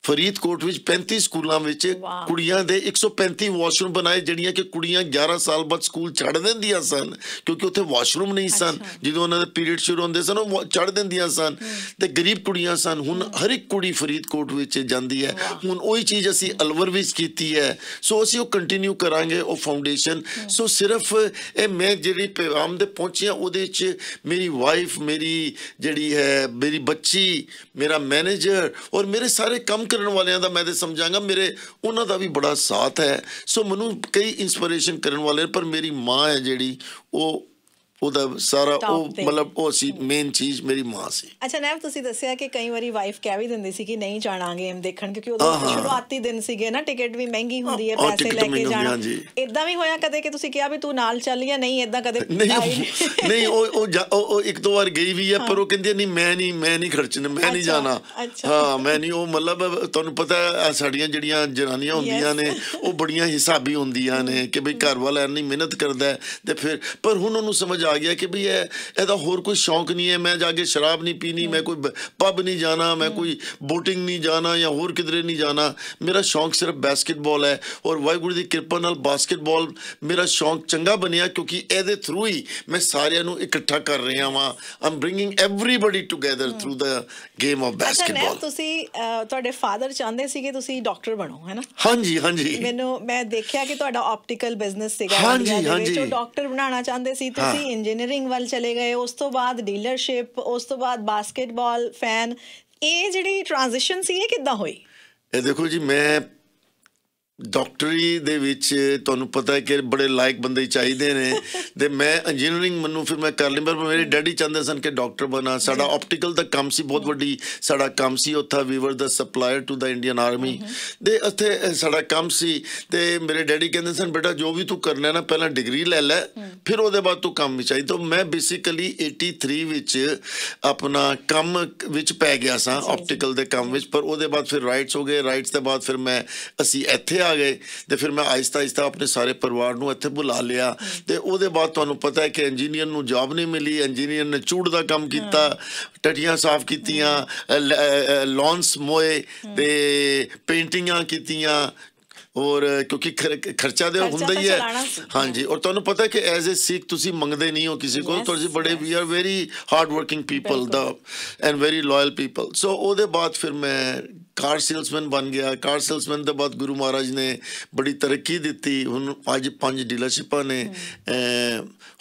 ਫਰੀਦਕੋਟ ਵਿੱਚ 35 ਸਕੂਲਾਂ ਵਿੱਚ ਕੁੜੀਆਂ ਦੇ 135 ਵਾਸ਼ਰੂਮ ਬਣਾਏ ਜਿਹੜੀਆਂ ਕਿ ਕੁੜੀਆਂ 11 ਸਾਲ ਬਾਅਦ ਸਕੂਲ ਛੱਡ ਦਿੰਦੀਆਂ ਸਨ ਕਿਉਂਕਿ ਉੱਥੇ ਵਾਸ਼ਰੂਮ ਨਹੀਂ ਸਨ ਜਦੋਂ ਉਹਨਾਂ ਦੇ ਪੀਰੀਅਡ ਸ਼ੁਰੂ ਹੁੰਦੇ ਸਨ ਉਹ ਛੱਡ ਦਿੰਦੀਆਂ ਸਨ ਤੇ ਗਰੀਬ ਕੁੜੀਆਂ ਸਨ ਹੁਣ ਹਰ ਇੱਕ ਕੁੜੀ ਫਰੀਦਕੋਟ ਵਿੱਚ ਜਾਂਦੀ ਹੈ ਹੁਣ ਉਹੀ ਚੀਜ਼ ਅਸੀਂ ਅਲਵਰ ਵਿੱਚ ਕੀਤੀ ਹੈ ਸੋ ਅਸੀਂ ਉਹ ਕੰਟੀਨਿਊ ਕਰਾਂਗੇ ਉਹ ਫਾਊਂਡੇਸ਼ਨ ਸੋ ਸਿਰਫ ਇਹ ਮੈਂ ਜਿਹੜੀ ਪੈਗਾਮ ਦੇ ਪਹੁੰਚਿਆ ਉਹਦੇ ਵਿੱਚ ਮੇਰੀ ਵਾਈਫ ਮੇਰੀ ਜਿਹੜੀ ਹੈ ਮੇਰੀ ਬੱਚੀ ਮੇਰਾ ਮੈਨੇਜਰ ਔਰ ਮੇਰੇ ਸਾਰੇ ਕੰਮ ਕਰਨ ਵਾਲਿਆਂ ਦਾ ਮੈਂ ਤੇ ਸਮਝਾਂਗਾ ਮੇਰੇ ਉਹਨਾਂ ਦਾ ਵੀ ਬੜਾ ਸਾਥ ਹੈ ਸੋ ਮੈਨੂੰ ਕਈ ਇਨਸਪੀਰੇਸ਼ਨ ਕਰਨ ਵਾਲੇ ਪਰ ਮੇਰੀ ਮਾਂ ਹੈ ਜਿਹੜੀ ਉਹ ਉਹਦਾ ਸਾਰਾ ਉਹ ਮਤਲਬ ਉਹ ਸੀ ਮੇਨ ਚੀਜ਼ ਮੇਰੀ ਮਾਂ ਸੀ ਅੱਛਾ ਨੈਵ ਤੁਸੀਂ ਦੱਸਿਆ ਕਿ ਕਈ ਵਾਰੀ ਵਾਈਫ ਕਹਿ ਵੀ ਦਿੰਦੀ ਸੀ ਕਿ ਨਹੀਂ ਜਾਣਾਂਗੇ ਗੇਮ ਦੇਖਣ ਕਿਉਂਕਿ ਉਹਦਾ ਸ਼ੁਰੂਆਤੀ ਦਿਨ ਸੀਗੇ ਨਾ ਟਿਕਟ ਵੀ ਮਹਿੰਗੀ ਹੁੰਦੀ ਹੈ ਪੈਸੇ ਲੈ ਕੇ ਜਾਣਾ ਇਦਾਂ ਵੀ ਹੋਇਆ ਕਦੇ ਕਿ ਤੁਸੀਂ ਕਿਹਾ ਵੀ ਤੂੰ ਨਾਲ ਚੱਲ ਜਾਂ ਨਹੀਂ ਇਦਾਂ ਕਦੇ ਨਹੀਂ ਉਹ ਉਹ ਇੱਕ ਦੋ ਵਾਰ ਗਈ ਵੀ ਹੈ ਪਰ ਉਹ ਕਹਿੰਦੀ ਨਹੀਂ ਮੈਂ ਨਹੀਂ ਮੈਂ ਨਹੀਂ ਖਰਚਣਾ ਮੈਂ ਨਹੀਂ ਜਾਣਾ ਹਾਂ ਮੈਂ ਨਹੀਂ ਉਹ ਮਤਲਬ ਤੁਹਾਨੂੰ ਪਤਾ ਹੈ ਸਾਡੀਆਂ ਜਿਹੜੀਆਂ ਜਨਾਨੀਆਂ ਹੁੰਦੀਆਂ ਨੇ ਉਹ ਬੜੀਆਂ ਹਿਸਾਬੀ ਹੁੰਦੀਆਂ ਨੇ ਕਿ ਭਈ ਘਰ ਵਾਲਾ ਇੰਨੀ ਮਿਹਨਤ ਕਰਦਾ ਤੇ ਫਿਰ ਪਰ ਹੁਣ ਉਹਨੂੰ ਸਮਝ ਆ ਗਿਆ ਕਿ ਵੀ ਇਹ ਇਹਦਾ ਹੋਰ ਕੋਈ ਸ਼ੌਂਕ ਨਹੀਂ ਹੈ ਮੈਂ ਜਾ ਕੇ ਸ਼ਰਾਬ ਨਹੀਂ ਪੀਣੀ ਮੈਂ ਕੋਈ ਪਬ ਨਹੀਂ ਜਾਣਾ ਮੈਂ ਕੋਈ ਬੋਟਿੰਗ ਨਹੀਂ ਜਾਣਾ ਜਾਂ ਹੋਰ ਕਿਧਰੇ ਨਹੀਂ ਜਾਣਾ ਮੇਰਾ ਸ਼ੌਂਕ ਸਿਰਫ ਬਾਸਕਟਬਾਲ ਹੈ ਔਰ ਵਾਹਿਗੁਰੂ ਦੀ ਕਿਰਪਾ ਨਾਲ ਬਾਸਕਟਬਾਲ ਮੇਰਾ ਸ਼ੌਂਕ ਚੰਗਾ ਬਣਿਆ ਕਿਉਂਕਿ ਇਹਦੇ ਥਰੂ ਹੀ ਮੈਂ ਸਾਰਿਆਂ ਨੂੰ ਇਕੱਠਾ ਕਰ ਰਿਹਾ ਹਾਂ I'm bringing everybody together through the game of basketball ਤੁਸੀਂ ਤੁਹਾਡੇ ਫਾਦਰ ਚਾਹੁੰਦੇ ਸੀ ਕਿ ਤੁਸੀਂ ਡਾਕਟਰ ਬਣੋ ਹੈਨਾ ਹਾਂਜੀ ਹਾਂਜੀ ਮੈਨੂੰ ਮੈਂ ਦੇਖਿਆ ਕਿ ਤੁਹਾਡਾ ਆਪਟੀਕਲ ਬਿਜ਼ਨਸ ਸੀਗਾ ਹਾਂਜੀ ਹਾਂਜੀ ਡਾਕਟਰ ਬਣਾਉਣਾ ਚਾਹੁੰਦੇ ਸੀ ਤੁਸੀਂ ਇੰਜੀਨੀਅਰਿੰਗ ਵੱਲ ਚਲੇ ਗਏ ਉਸ ਤੋਂ ਬਾਅਦ ਡੀਲਰਸ਼ਿਪ ਉਸ ਤੋਂ ਬਾਅਦ ਬਾਸਕਟਬਾਲ ਫੈਨ ਇਹ ਜਿਹੜੀ ਟ੍ਰਾਂਜੀਸ਼ਨ ਸੀ ਇਹ ਕਿੱਦਾਂ ਹੋਈ ਇਹ ਦੇਖੋ ਜੀ ਮੈਂ ਡਾਕਟਰੀ ਦੇ ਵਿੱਚ ਤੁਹਾਨੂੰ ਪਤਾ ਹੈ ਕਿ ਬੜੇ ਲਾਇਕ ਬੰਦੇ ਚਾਹੀਦੇ ਨੇ ਤੇ ਮੈਂ ਇੰਜੀਨੀਅਰਿੰਗ ਮੰਨੂ ਫਿਰ ਮੈਂ ਕਰ ਲਈ ਪਰ ਮੇਰੇ ਡੈਡੀ ਚਾਹੁੰਦੇ ਸਨ ਕਿ ਡਾਕਟਰ ਬਣਾ ਸਾਡਾ ਆਪਟੀਕਲ ਦਾ ਕੰਮ ਸੀ ਬਹੁਤ ਵੱਡੀ ਸਾਡਾ ਕੰਮ ਸੀ ਉੱਥਾ we were the supplier to the Indian army ਦੇ ਉੱਥੇ ਸਾਡਾ ਕੰਮ ਸੀ ਤੇ ਮੇਰੇ ਡੈਡੀ ਕਹਿੰਦੇ ਸਨ ਬੇਟਾ ਜੋ ਵੀ ਤੂੰ ਕਰਨਾ ਨਾ ਪਹਿਲਾਂ ਡਿਗਰੀ ਲੈ ਲੈ mm. ਫਿਰ ਉਹਦੇ ਬਾਅਦ ਤੂੰ ਕੰਮ ਵਿੱਚ ਆਈ ਤਾਂ ਮੈਂ ਬੇਸਿਕਲੀ 83 ਵਿੱਚ ਆਪਣਾ ਕੰਮ ਵਿੱਚ ਪੈ ਗਿਆ ਸਾਂ ਆਪਟੀਕਲ ਦੇ ਕੰਮ ਵਿੱਚ ਪਰ ਉਹਦੇ ਬਾਅਦ ਫਿਰ ਰਾਈਟਸ ਹੋ ਗਏ ਰਾਈਟਸ ਦੇ ਬਾਅਦ ਫਿਰ ਮੈਂ ਅਸੀਂ ਇੱਥੇ ਆ ਗਏ ਤੇ ਫਿਰ ਮੈਂ ਆਇਸਤਾ ਆਇਸਤਾ ਆਪਣੇ ਸਾਰੇ ਪਰਿਵਾਰ ਨੂੰ ਇੱਥੇ ਬੁਲਾ ਲਿਆ ਤੇ ਉਹਦੇ ਬਾਅਦ ਤੁਹਾਨੂੰ ਪਤਾ ਹੈ ਕਿ ਇੰਜੀਨੀਅਰ ਨੂੰ ਜੌਬ ਨਹੀਂ ਮਿਲੀ ਇੰਜੀਨੀਅਰ ਨੇ ਚੂੜ ਦਾ ਕੰਮ ਕੀਤਾ ਟਟੀਆਂ ਸਾਫ਼ ਕੀਤੀਆਂ ਲੌਂਸ ਮੋਏ ਤੇ ਪੇਂਟਿੰਗਾਂ ਕੀਤੀਆਂ ਔਰ ਕਿਉਂਕਿ ਖਰਚਾ ਦੇ ਹੁੰਦਾ ਹੀ ਹੈ ਹਾਂਜੀ ਔਰ ਤੁਹਾਨੂੰ ਪਤਾ ਕਿ ਐਜ਼ ਅ ਸਿੱਖ ਤੁਸੀਂ ਮੰਗਦੇ ਨਹੀਂ ਹੋ ਕਿਸੇ ਕੋਲ ਤੁਸੀਂ ਬੜੇ we are very hard working people ਦਾ and very loyal people so ਉਹਦੇ ਬਾਅਦ ਫਿਰ ਮੈਂ ਕਾਰ ਸੇਲਸਮੈਨ ਬਣ ਗਿਆ ਕਾਰ ਸੇਲਸਮੈਨ ਤੋਂ ਬਾਅਦ ਗੁਰੂ ਮਹਾਰਾਜ ਨੇ ਬੜੀ ਤਰੱਕੀ ਦਿੱਤੀ ਹੁਣ ਅੱਜ ਪੰਜ ਡੀਲਰਸ਼ਿਪਾਂ ਨੇ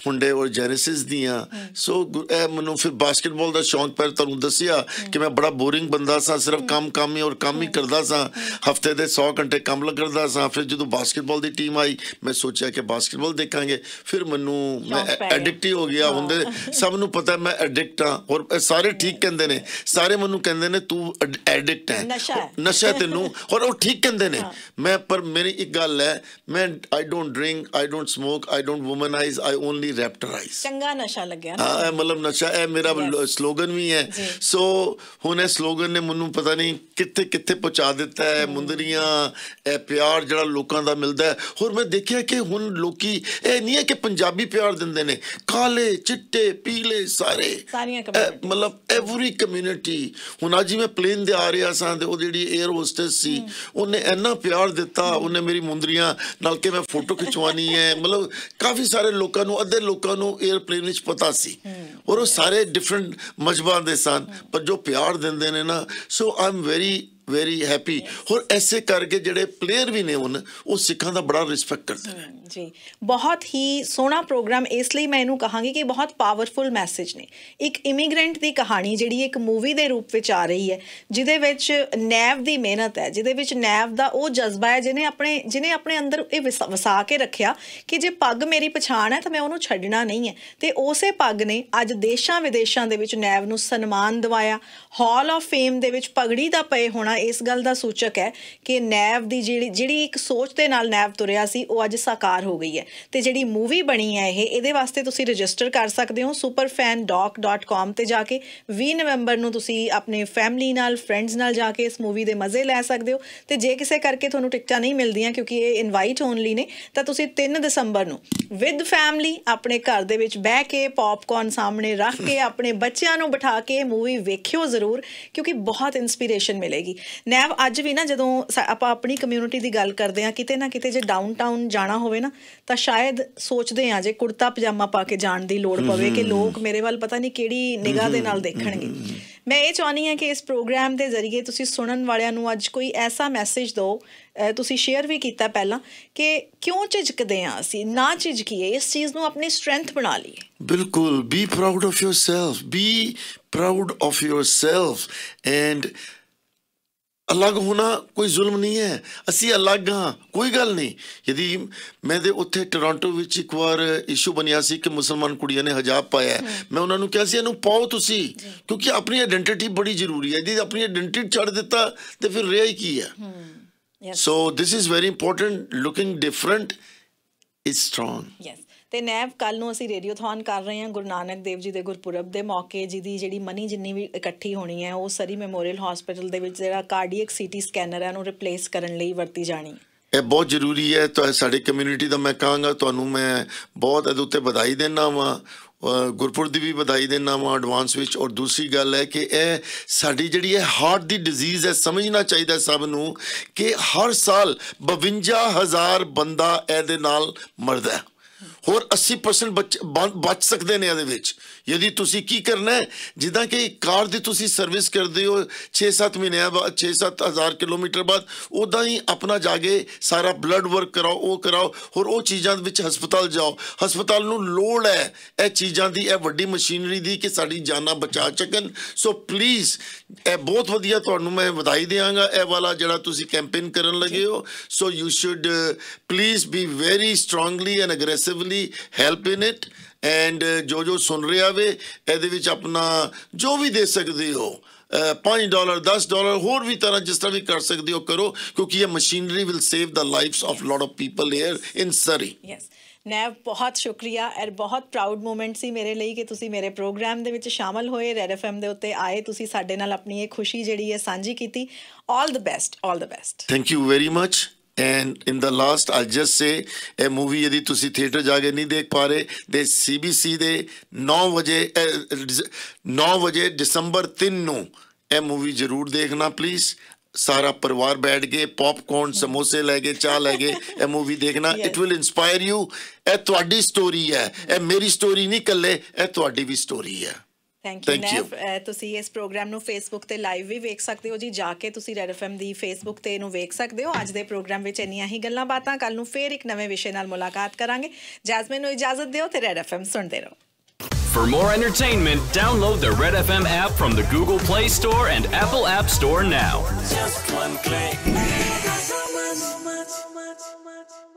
ਹੁੰਡੇ ਔਰ ਜੈਨੇਸਿਸ ਦੀਆਂ ਸੋ ਇਹ ਮੈਨੂੰ ਫਿਰ ਬਾਸਕਟਬਾਲ ਦਾ ਸ਼ੌਂਕ ਪਰ ਤੁਹਾਨੂੰ ਦੱਸਿਆ ਕਿ ਮੈਂ ਬੜਾ ਬੋਰਿੰਗ ਬੰਦਾ ਸਾਂ ਸਿਰਫ ਕੰਮ ਕੰਮ ਹੀ ਔਰ ਕੰਮ ਹੀ ਕਰਦਾ ਸਾਂ ਹਫਤੇ ਦੇ 100 ਘੰਟੇ ਕੰਮ ਲੱਗਦਾ ਸਾਂ ਫਿਰ ਜਦੋਂ ਬਾਸਕਟਬਾਲ ਦੀ ਟੀਮ ਆਈ ਮੈਂ ਸੋਚਿਆ ਕਿ ਬਾਸਕਟਬਾਲ ਦੇਖਾਂਗੇ ਫਿਰ ਮੈਨੂੰ ਮੈਂ ਐਡਿਕਟ ਹੋ ਗਿਆ ਹੁੰਦੇ ਸਭ ਨੂੰ ਪਤਾ ਮੈਂ ਐਡਿਕਟ ਹਾਂ ਔਰ ਸਾਰੇ ਠੀਕ ਕਹਿੰਦੇ ਨੇ ਸਾਰੇ ਮੈਨੂੰ ਕਹਿੰਦੇ ਨੇ ਤੂੰ ਐਡਿਕਟ ਹੈ ਨਸ਼ਾ ਤੈਨੂੰ ਔਰ ਉਹ ਠੀਕ ਕਹਿੰਦੇ ਨੇ ਮੈਂ ਪਰ ਮੇਰੀ ਇੱਕ ਗੱਲ ਹੈ ਮੈਂ I don't drink I don't smoke I don't womanize I only ਬੜੀ ਰੈਪਟਰਾਈਜ਼ ਚੰਗਾ ਨਸ਼ਾ ਲੱਗਿਆ ਹਾਂ ਮਤਲਬ ਨਸ਼ਾ ਇਹ ਮੇਰਾ ਸਲੋਗਨ ਵੀ ਹੈ ਸੋ ਹੁਣ ਇਹ ਸਲੋਗਨ ਨੇ ਮੈਨੂੰ ਪਤਾ ਨਹੀਂ ਕਿੱਥੇ ਕਿੱਥੇ ਪਹੁੰਚਾ ਦਿੱਤਾ ਹੈ ਮੁੰਦਰੀਆਂ ਇਹ ਪਿਆਰ ਜਿਹੜਾ ਲੋਕਾਂ ਦਾ ਮਿਲਦਾ ਹੈ ਹੋਰ ਮੈਂ ਦੇਖਿਆ ਕਿ ਹੁਣ ਲੋਕੀ ਇਹ ਨਹੀਂ ਹੈ ਕਿ ਪੰਜਾਬੀ ਪਿਆਰ ਦਿੰਦੇ ਨੇ ਕਾਲੇ ਚਿੱਟੇ ਪੀਲੇ ਸਾਰੇ ਮਤਲਬ ਐਵਰੀ ਕਮਿਊਨਿਟੀ ਹੁਣ ਅੱਜ ਮੈਂ ਪਲੇਨ ਦੇ ਆ ਰਿਹਾ ਸਾਂ ਤੇ ਉਹ ਜਿਹੜੀ 에ਅਰ ਹੋਸਟੈਸ ਸੀ ਉਹਨੇ ਇੰਨਾ ਪਿਆਰ ਦਿੱਤਾ ਉਹਨੇ ਮੇਰੀ ਮੁੰਦਰੀਆਂ ਨਾਲ ਕਿ ਮੈਂ ਫੋਟੋ ਖਿਚਵਾਨੀ ਹੈ ਮਤਲਬ ਕਾਫੀ ਸਾਰੇ ਲੋਕਾਂ ਨੂੰ ਅੱਧੇ ਦੇ ਲੋਕਾਂ ਨੂੰ 에어ਪਲੇਨ ਵਿੱਚ ਪਤਾ ਸੀ ਔਰ ਉਹ ਸਾਰੇ ਡਿਫਰੈਂਟ ਮਜਬਾਂ ਦੇ ਸਨ ਪਰ ਜੋ ਪਿਆਰ ਦਿੰਦੇ ਨੇ ਨਾ so I'm very very happy ਹੋਰ ਐਸੇ ਕਰਕੇ ਜਿਹੜੇ ਪਲੇਅਰ ਵੀ ਨੇ ਹੁਣ ਉਹ ਸਿੱਖਾਂ ਦਾ ਬੜਾ ਰਿਸਪੈਕਟ ਕਰਦੇ ਨੇ ਜੀ ਬਹੁਤ ਹੀ ਸੋਹਣਾ ਪ੍ਰੋਗਰਾਮ ਇਸ ਲਈ ਮੈਂ ਇਹਨੂੰ ਕਹਾਂਗੀ ਕਿ ਬਹੁਤ ਪਾਵਰਫੁਲ ਮੈਸੇਜ ਨੇ ਇੱਕ ਇਮੀਗ੍ਰੈਂਟ ਦੀ ਕਹਾਣੀ ਜਿਹੜੀ ਇੱਕ ਮੂਵੀ ਦੇ ਰੂਪ ਵਿੱਚ ਆ ਰਹੀ ਹੈ ਜਿਹਦੇ ਵਿੱਚ ਨੈਵ ਦੀ ਮਿਹਨਤ ਹੈ ਜਿਹਦੇ ਵਿੱਚ ਨੈਵ ਦਾ ਉਹ ਜਜ਼ਬਾ ਹੈ ਜਿਹਨੇ ਆਪਣੇ ਜਿਹਨੇ ਆਪਣੇ ਅੰਦਰ ਇਹ ਵਸਾ ਕੇ ਰੱਖਿਆ ਕਿ ਜੇ ਪੱਗ ਮੇਰੀ ਪਛਾਣ ਹੈ ਤਾਂ ਮੈਂ ਉਹਨੂੰ ਛੱਡਣਾ ਨਹੀਂ ਹੈ ਤੇ ਉਸੇ ਪੱਗ ਨੇ ਅੱਜ ਦੇਸ਼ਾਂ ਵਿਦੇਸ਼ਾਂ ਦੇ ਵਿੱਚ ਨੈਵ ਨੂੰ ਸਨਮਾਨ ਦਿਵਾਇਆ ਹਾਲ ਆਫ ਫੇਮ ਦੇ ਵਿੱਚ ਪਗੜੀ ਦਾ ਪਏ ਹੋਣਾ ਇਸ ਗੱਲ ਦਾ ਸੂਚਕ ਹੈ ਕਿ ਨੈਵ ਦੀ ਜਿਹੜੀ ਜਿਹੜੀ ਇੱਕ ਸੋਚ ਦੇ ਨਾਲ ਨੈਵ ਤੁਰਿਆ ਸੀ ਉਹ ਅੱਜ ਸਾਕਾਰ ਹੋ ਗਈ ਹੈ ਤੇ ਜਿਹੜੀ ਮੂਵੀ ਬਣੀ ਹੈ ਇਹ ਇਹਦੇ ਵਾਸਤੇ ਤੁਸੀਂ ਰਜਿਸਟਰ ਕਰ ਸਕਦੇ ਹੋ superfandoc.com ਤੇ ਜਾ ਕੇ 20 ਨਵੰਬਰ ਨੂੰ ਤੁਸੀਂ ਆਪਣੇ ਫੈਮਿਲੀ ਨਾਲ ਫਰੈਂਡਸ ਨਾਲ ਜਾ ਕੇ ਇਸ ਮੂਵੀ ਦੇ ਮਜ਼ੇ ਲੈ ਸਕਦੇ ਹੋ ਤੇ ਜੇ ਕਿਸੇ ਕਰਕੇ ਤੁਹਾਨੂੰ ਟਿਕਟਾਂ ਨਹੀਂ ਮਿਲਦੀਆਂ ਕਿਉਂਕਿ ਇਹ ਇਨਵਾਈਟ ਓਨਲੀ ਨੇ ਤਾਂ ਤੁਸੀਂ 3 ਦਸੰਬਰ ਨੂੰ ਵਿਦ ਫੈਮਿਲੀ ਆਪਣੇ ਘਰ ਦੇ ਵਿੱਚ ਬਹਿ ਕੇ ਪੌਪਕੌਰਨ ਸਾਹਮਣੇ ਰੱਖ ਕੇ ਆਪਣੇ ਬੱਚਿਆਂ ਨੂੰ ਬਿਠਾ ਕੇ ਮੂਵੀ ਵੇਖਿਓ ਜ਼ਰੂਰ ਕਿਉਂਕਿ ਬਹੁਤ ਇਨਸਪੀਰੇਸ਼ਨ ਮਿਲੇਗੀ ਨੈਵ ਅੱਜ ਵੀ ਨਾ ਜਦੋਂ ਆਪਾਂ ਆਪਣੀ ਕਮਿਊਨਿਟੀ ਦੀ ਗੱਲ ਕਰਦੇ ਆ ਕਿਤੇ ਨਾ ਕਿਤੇ ਜੇ ਡਾਊਨਟਾਊਨ ਜਾਣਾ ਹੋਵੇ ਨਾ ਤਾਂ ਸ਼ਾਇਦ ਸੋਚਦੇ ਆ ਜੇ ਕੁੜਤਾ ਪਜਾਮਾ ਪਾ ਕੇ ਜਾਣ ਦੀ ਲੋੜ ਪਵੇ ਕਿ ਲੋਕ ਮੇਰੇ ਵੱਲ ਪਤਾ ਨਹੀਂ ਕਿਹੜੀ ਨਿਗਾਹ ਦੇ ਨਾਲ ਦੇਖਣਗੇ ਮੈਂ ਇਹ ਚਾਹਨੀ ਆ ਕਿ ਇਸ ਪ੍ਰੋਗਰਾਮ ਦੇ ਜ਼ਰੀਏ ਤੁਸੀਂ ਸੁਣਨ ਵਾਲਿਆਂ ਨੂੰ ਅੱਜ ਕੋਈ ਐਸਾ ਮੈਸੇਜ ਦਿਓ ਤੁਸੀਂ ਸ਼ੇਅਰ ਵੀ ਕੀਤਾ ਪਹਿਲਾਂ ਕਿ ਕਿਉਂ ਝਿਜਕਦੇ ਆ ਅਸੀਂ ਨਾ ਝਿਜਕੀਏ ਇਸ ਚੀਜ਼ ਨੂੰ ਆਪਣੀ ਸਟਰੈਂਥ ਬਣਾ ਲਈਏ ਬਿਲਕੁਲ be proud of yourself be proud of yourself and ਅਲੱਗ ਹੋਣਾ ਕੋਈ ਜ਼ੁਲਮ ਨਹੀਂ ਹੈ ਅਸੀਂ ਅਲੱਗ ਹਾਂ ਕੋਈ ਗੱਲ ਨਹੀਂ ਜਦੀ ਮੈਂ ਦੇ ਉੱਥੇ ਟੋਰਾਂਟੋ ਵਿੱਚ ਇੱਕ ਵਾਰ ਇਸ਼ੂ ਬਣਿਆ ਸੀ ਕਿ ਮੁਸਲਮਾਨ ਕੁੜੀਆਂ ਨੇ ਹਜਾਬ ਪਾਇਆ ਮੈਂ ਉਹਨਾਂ ਨੂੰ ਕਿਹਾ ਸੀ ਇਹਨੂੰ ਪਾਓ ਤੁਸੀਂ ਕਿਉਂਕਿ ਆਪਣੀ ਆਇਡੈਂਟੀਟੀ ਬੜੀ ਜ਼ਰੂਰੀ ਹੈ ਜੇ ਆਪਣੀ ਆਇਡੈਂਟੀਟੀ ਛੱਡ ਦਿੱਤਾ ਤੇ ਫਿਰ ਰਿਹਾ ਹੀ ਕੀ ਹੈ so this is very important looking different is strong yes ਤੇ ਨੈਵ ਕੱਲ ਨੂੰ ਅਸੀਂ ਰੇਡੀਓਥੌਨ ਕਰ ਰਹੇ ਹਾਂ ਗੁਰੂ ਨਾਨਕ ਦੇਵ ਜੀ ਦੇ ਗੁਰਪੁਰਬ ਦੇ ਮੌਕੇ ਜਿਹਦੀ ਜਿਹੜੀ ਮਨੀ ਜਿੰਨੀ ਵੀ ਇਕੱਠੀ ਹੋਣੀ ਹੈ ਉਹ ਸਰੀ ਮੈਮੋਰੀਅਲ ਹਸਪੀਟਲ ਦੇ ਵਿੱਚ ਜਿਹੜਾ ਕਾਰਡੀਅਕ ਸੀਟੀ ਸਕੈਨਰ ਹੈ ਉਹਨੂੰ ਰਿਪਲੇਸ ਕਰਨ ਲਈ ਵਰਤੀ ਜਾਣੀ ਇਹ ਬਹੁਤ ਜ਼ਰੂਰੀ ਹੈ ਤਾਂ ਸਾਡੇ ਕਮਿਊਨਿਟੀ ਦਾ ਮੈਂ ਕਹਾਂਗਾ ਤੁਹਾਨੂੰ ਮੈਂ ਬਹੁਤ ਇਹਦੇ ਉੱਤੇ ਵਧਾਈ ਦੇਣਾ ਵਾਂ ਗੁਰਪੁਰ ਦੀ ਵੀ ਵਧਾਈ ਦੇਣਾ ਵਾਂ ਐਡਵਾਂਸ ਵਿੱਚ ਔਰ ਦੂਸਰੀ ਗੱਲ ਹੈ ਕਿ ਇਹ ਸਾਡੀ ਜਿਹੜੀ ਹੈ ਹਾਰਟ ਦੀ ਡਿਜ਼ੀਜ਼ ਹੈ ਸਮਝਣਾ ਚਾਹੀਦਾ ਸਭ ਨੂੰ ਕਿ ਹਰ ਸਾਲ 52000 ਬੰਦਾ ਇਹਦੇ ਨਾਲ ਮਰਦਾ ਹੈ ਹੋਰ 80% ਬੱਚ ਬਚ ਸਕਦੇ ਨੇ ਇਹਦੇ ਵਿੱਚ ਯਦੀ ਤੁਸੀਂ ਕੀ ਕਰਨਾ ਹੈ ਜਿੱਦਾਂ ਕਿ ਕਾਰ ਦੀ ਤੁਸੀਂ ਸਰਵਿਸ ਕਰਦੇ ਹੋ 6-7 ਮਹੀਨਿਆਂ ਬਾਅਦ 6-7000 ਕਿਲੋਮੀਟਰ ਬਾਅਦ ਉਦਾਂ ਹੀ ਆਪਣਾ ਜਾ ਕੇ ਸਾਰਾ ਬਲੱਡ ਵਰਕ ਕਰਾਓ ਉਹ ਕਰਾਓ ਹੋਰ ਉਹ ਚੀਜ਼ਾਂ ਦੇ ਵਿੱਚ ਹਸਪਤਾਲ ਜਾਓ ਹਸਪਤਾਲ ਨੂੰ ਲੋੜ ਹੈ ਇਹ ਚੀਜ਼ਾਂ ਦੀ ਇਹ ਵੱਡੀ ਮਸ਼ੀਨਰੀ ਦੀ ਕਿ ਸਾਡੀ ਜਾਨਾਂ ਬਚਾ ਸਕਣ ਸੋ ਪਲੀਜ਼ ਇਹ ਬਹੁਤ ਵਧੀਆ ਤੁਹਾਨੂੰ ਮੈਂ ਵਧਾਈ ਦੇਵਾਂਗਾ ਇਹ ਵਾਲਾ ਜਿਹੜਾ ਤੁਸੀਂ ਕੈਂਪੇਨ ਕਰਨ ਲੱਗੇ ਹੋ so you should please be very strongly and aggressively help in it and ਜੋ ਜੋ ਸੁਣ ਰਿਹਾ ਵੇ ਇਹਦੇ ਵਿੱਚ ਆਪਣਾ ਜੋ ਵੀ ਦੇ ਸਕਦੇ ਹੋ 5 ਡਾਲਰ 10 ਡਾਲਰ ਹੋਰ ਵੀ ਤਰ੍ਹਾਂ ਜਿਸ ਤਰ੍ਹਾਂ ਵੀ ਕਰ ਸਕਦੇ ਹੋ ਕਰੋ ਕਿਉਂਕਿ ਇਹ machinery will save the lifes of lot of people here in Surrey yes Nav ਬਹੁਤ ਸ਼ੁਕਰੀਆ ਐਰ ਬਹੁਤ ਪ੍ਰਾਊਡ ਮੂਮੈਂਟ ਸੀ ਮੇਰੇ ਲਈ ਕਿ ਤੁਸੀਂ ਮੇਰੇ ਪ੍ਰੋਗਰਾਮ ਦੇ ਵਿੱਚ ਸ਼ਾਮਲ ਹੋਏ ਰੈਡ ਐਮ ਦੇ ਉੱਤੇ ਆਏ ਤੁਸੀਂ ਸਾਡੇ ਨਾਲ ਆਪਣੀ ਇਹ ਖੁਸ਼ੀ ਜਿਹੜੀ ਹੈ ਸਾਂਝੀ ਕੀਤੀ all the best all the best thank you very much and in the last I just say ਇਹ ਮੂਵੀ ਜੇ ਤੁਸੀਂ ਥੀਏਟਰ ਜਾ ਕੇ ਨਹੀਂ ਦੇਖ ਪਾ ਰਹੇ ਤੇ ਸੀਬੀਸੀ ਦੇ 9 ਵਜੇ 9 ਵਜੇ ਦਸੰਬਰ 3 ਨੂੰ ਇਹ ਮੂਵੀ ਜ਼ਰੂਰ ਦੇਖਣਾ ਪਲੀਜ਼ ਸਾਰਾ ਪਰਿਵਾਰ ਬੈਠ ਕੇ ਪੌਪਕੌਰਨ ਸਮੋਸੇ ਲੈ ਕੇ ਚਾਹ ਲੈ ਕੇ ਇਹ ਮੂਵੀ ਦੇਖਣਾ ਇਟ ਵਿਲ ਇਨਸਪਾਇਰ ਯੂ ਇਹ ਤੁਹਾਡੀ ਸਟੋਰੀ ਹੈ ਇਹ ਮੇਰੀ ਸਟੋਰੀ ਨਹੀਂ ਕੱਲੇ ਇਹ ਤੁਹਾਡੀ ਵੀ ਸਟੋਰੀ ਹੈ ਥੈਂਕ ਯੂ ਨੈਫ ਤੁਸੀਂ ਇਸ ਪ੍ਰੋਗਰਾਮ ਨੂੰ ਫੇਸਬੁੱਕ ਤੇ ਲਾਈਵ ਵੀ ਵੇਖ ਸਕਦੇ ਹੋ ਜੀ ਜਾ ਕੇ ਤੁਸੀਂ ਰੈਡ ਐਫਐਮ ਦੀ ਫੇਸਬੁੱਕ ਤੇ ਇਹਨੂੰ ਵੇਖ ਸਕਦੇ ਹੋ ਅੱਜ ਦੇ ਪ੍ਰੋਗਰਾਮ ਵਿੱਚ ਇੰਨੀਆਂ ਹੀ ਗੱਲਾਂ ਬਾਤਾਂ ਕੱਲ ਨੂੰ ਫੇਰ ਇੱਕ ਨਵੇਂ ਵਿਸ਼ੇ ਨਾਲ ਮੁਲਾਕਾਤ ਕਰਾਂਗੇ ਜੈਸਮਿਨ ਨੂੰ ਇਜਾਜ਼ਤ ਦਿਓ ਤੇ ਰੈਡ ਐਫਐਮ ਸੁਣਦੇ ਰਹੋ more entertainment download the Red For app from the Google Play Store and Apple App Store now just one click App so much much much much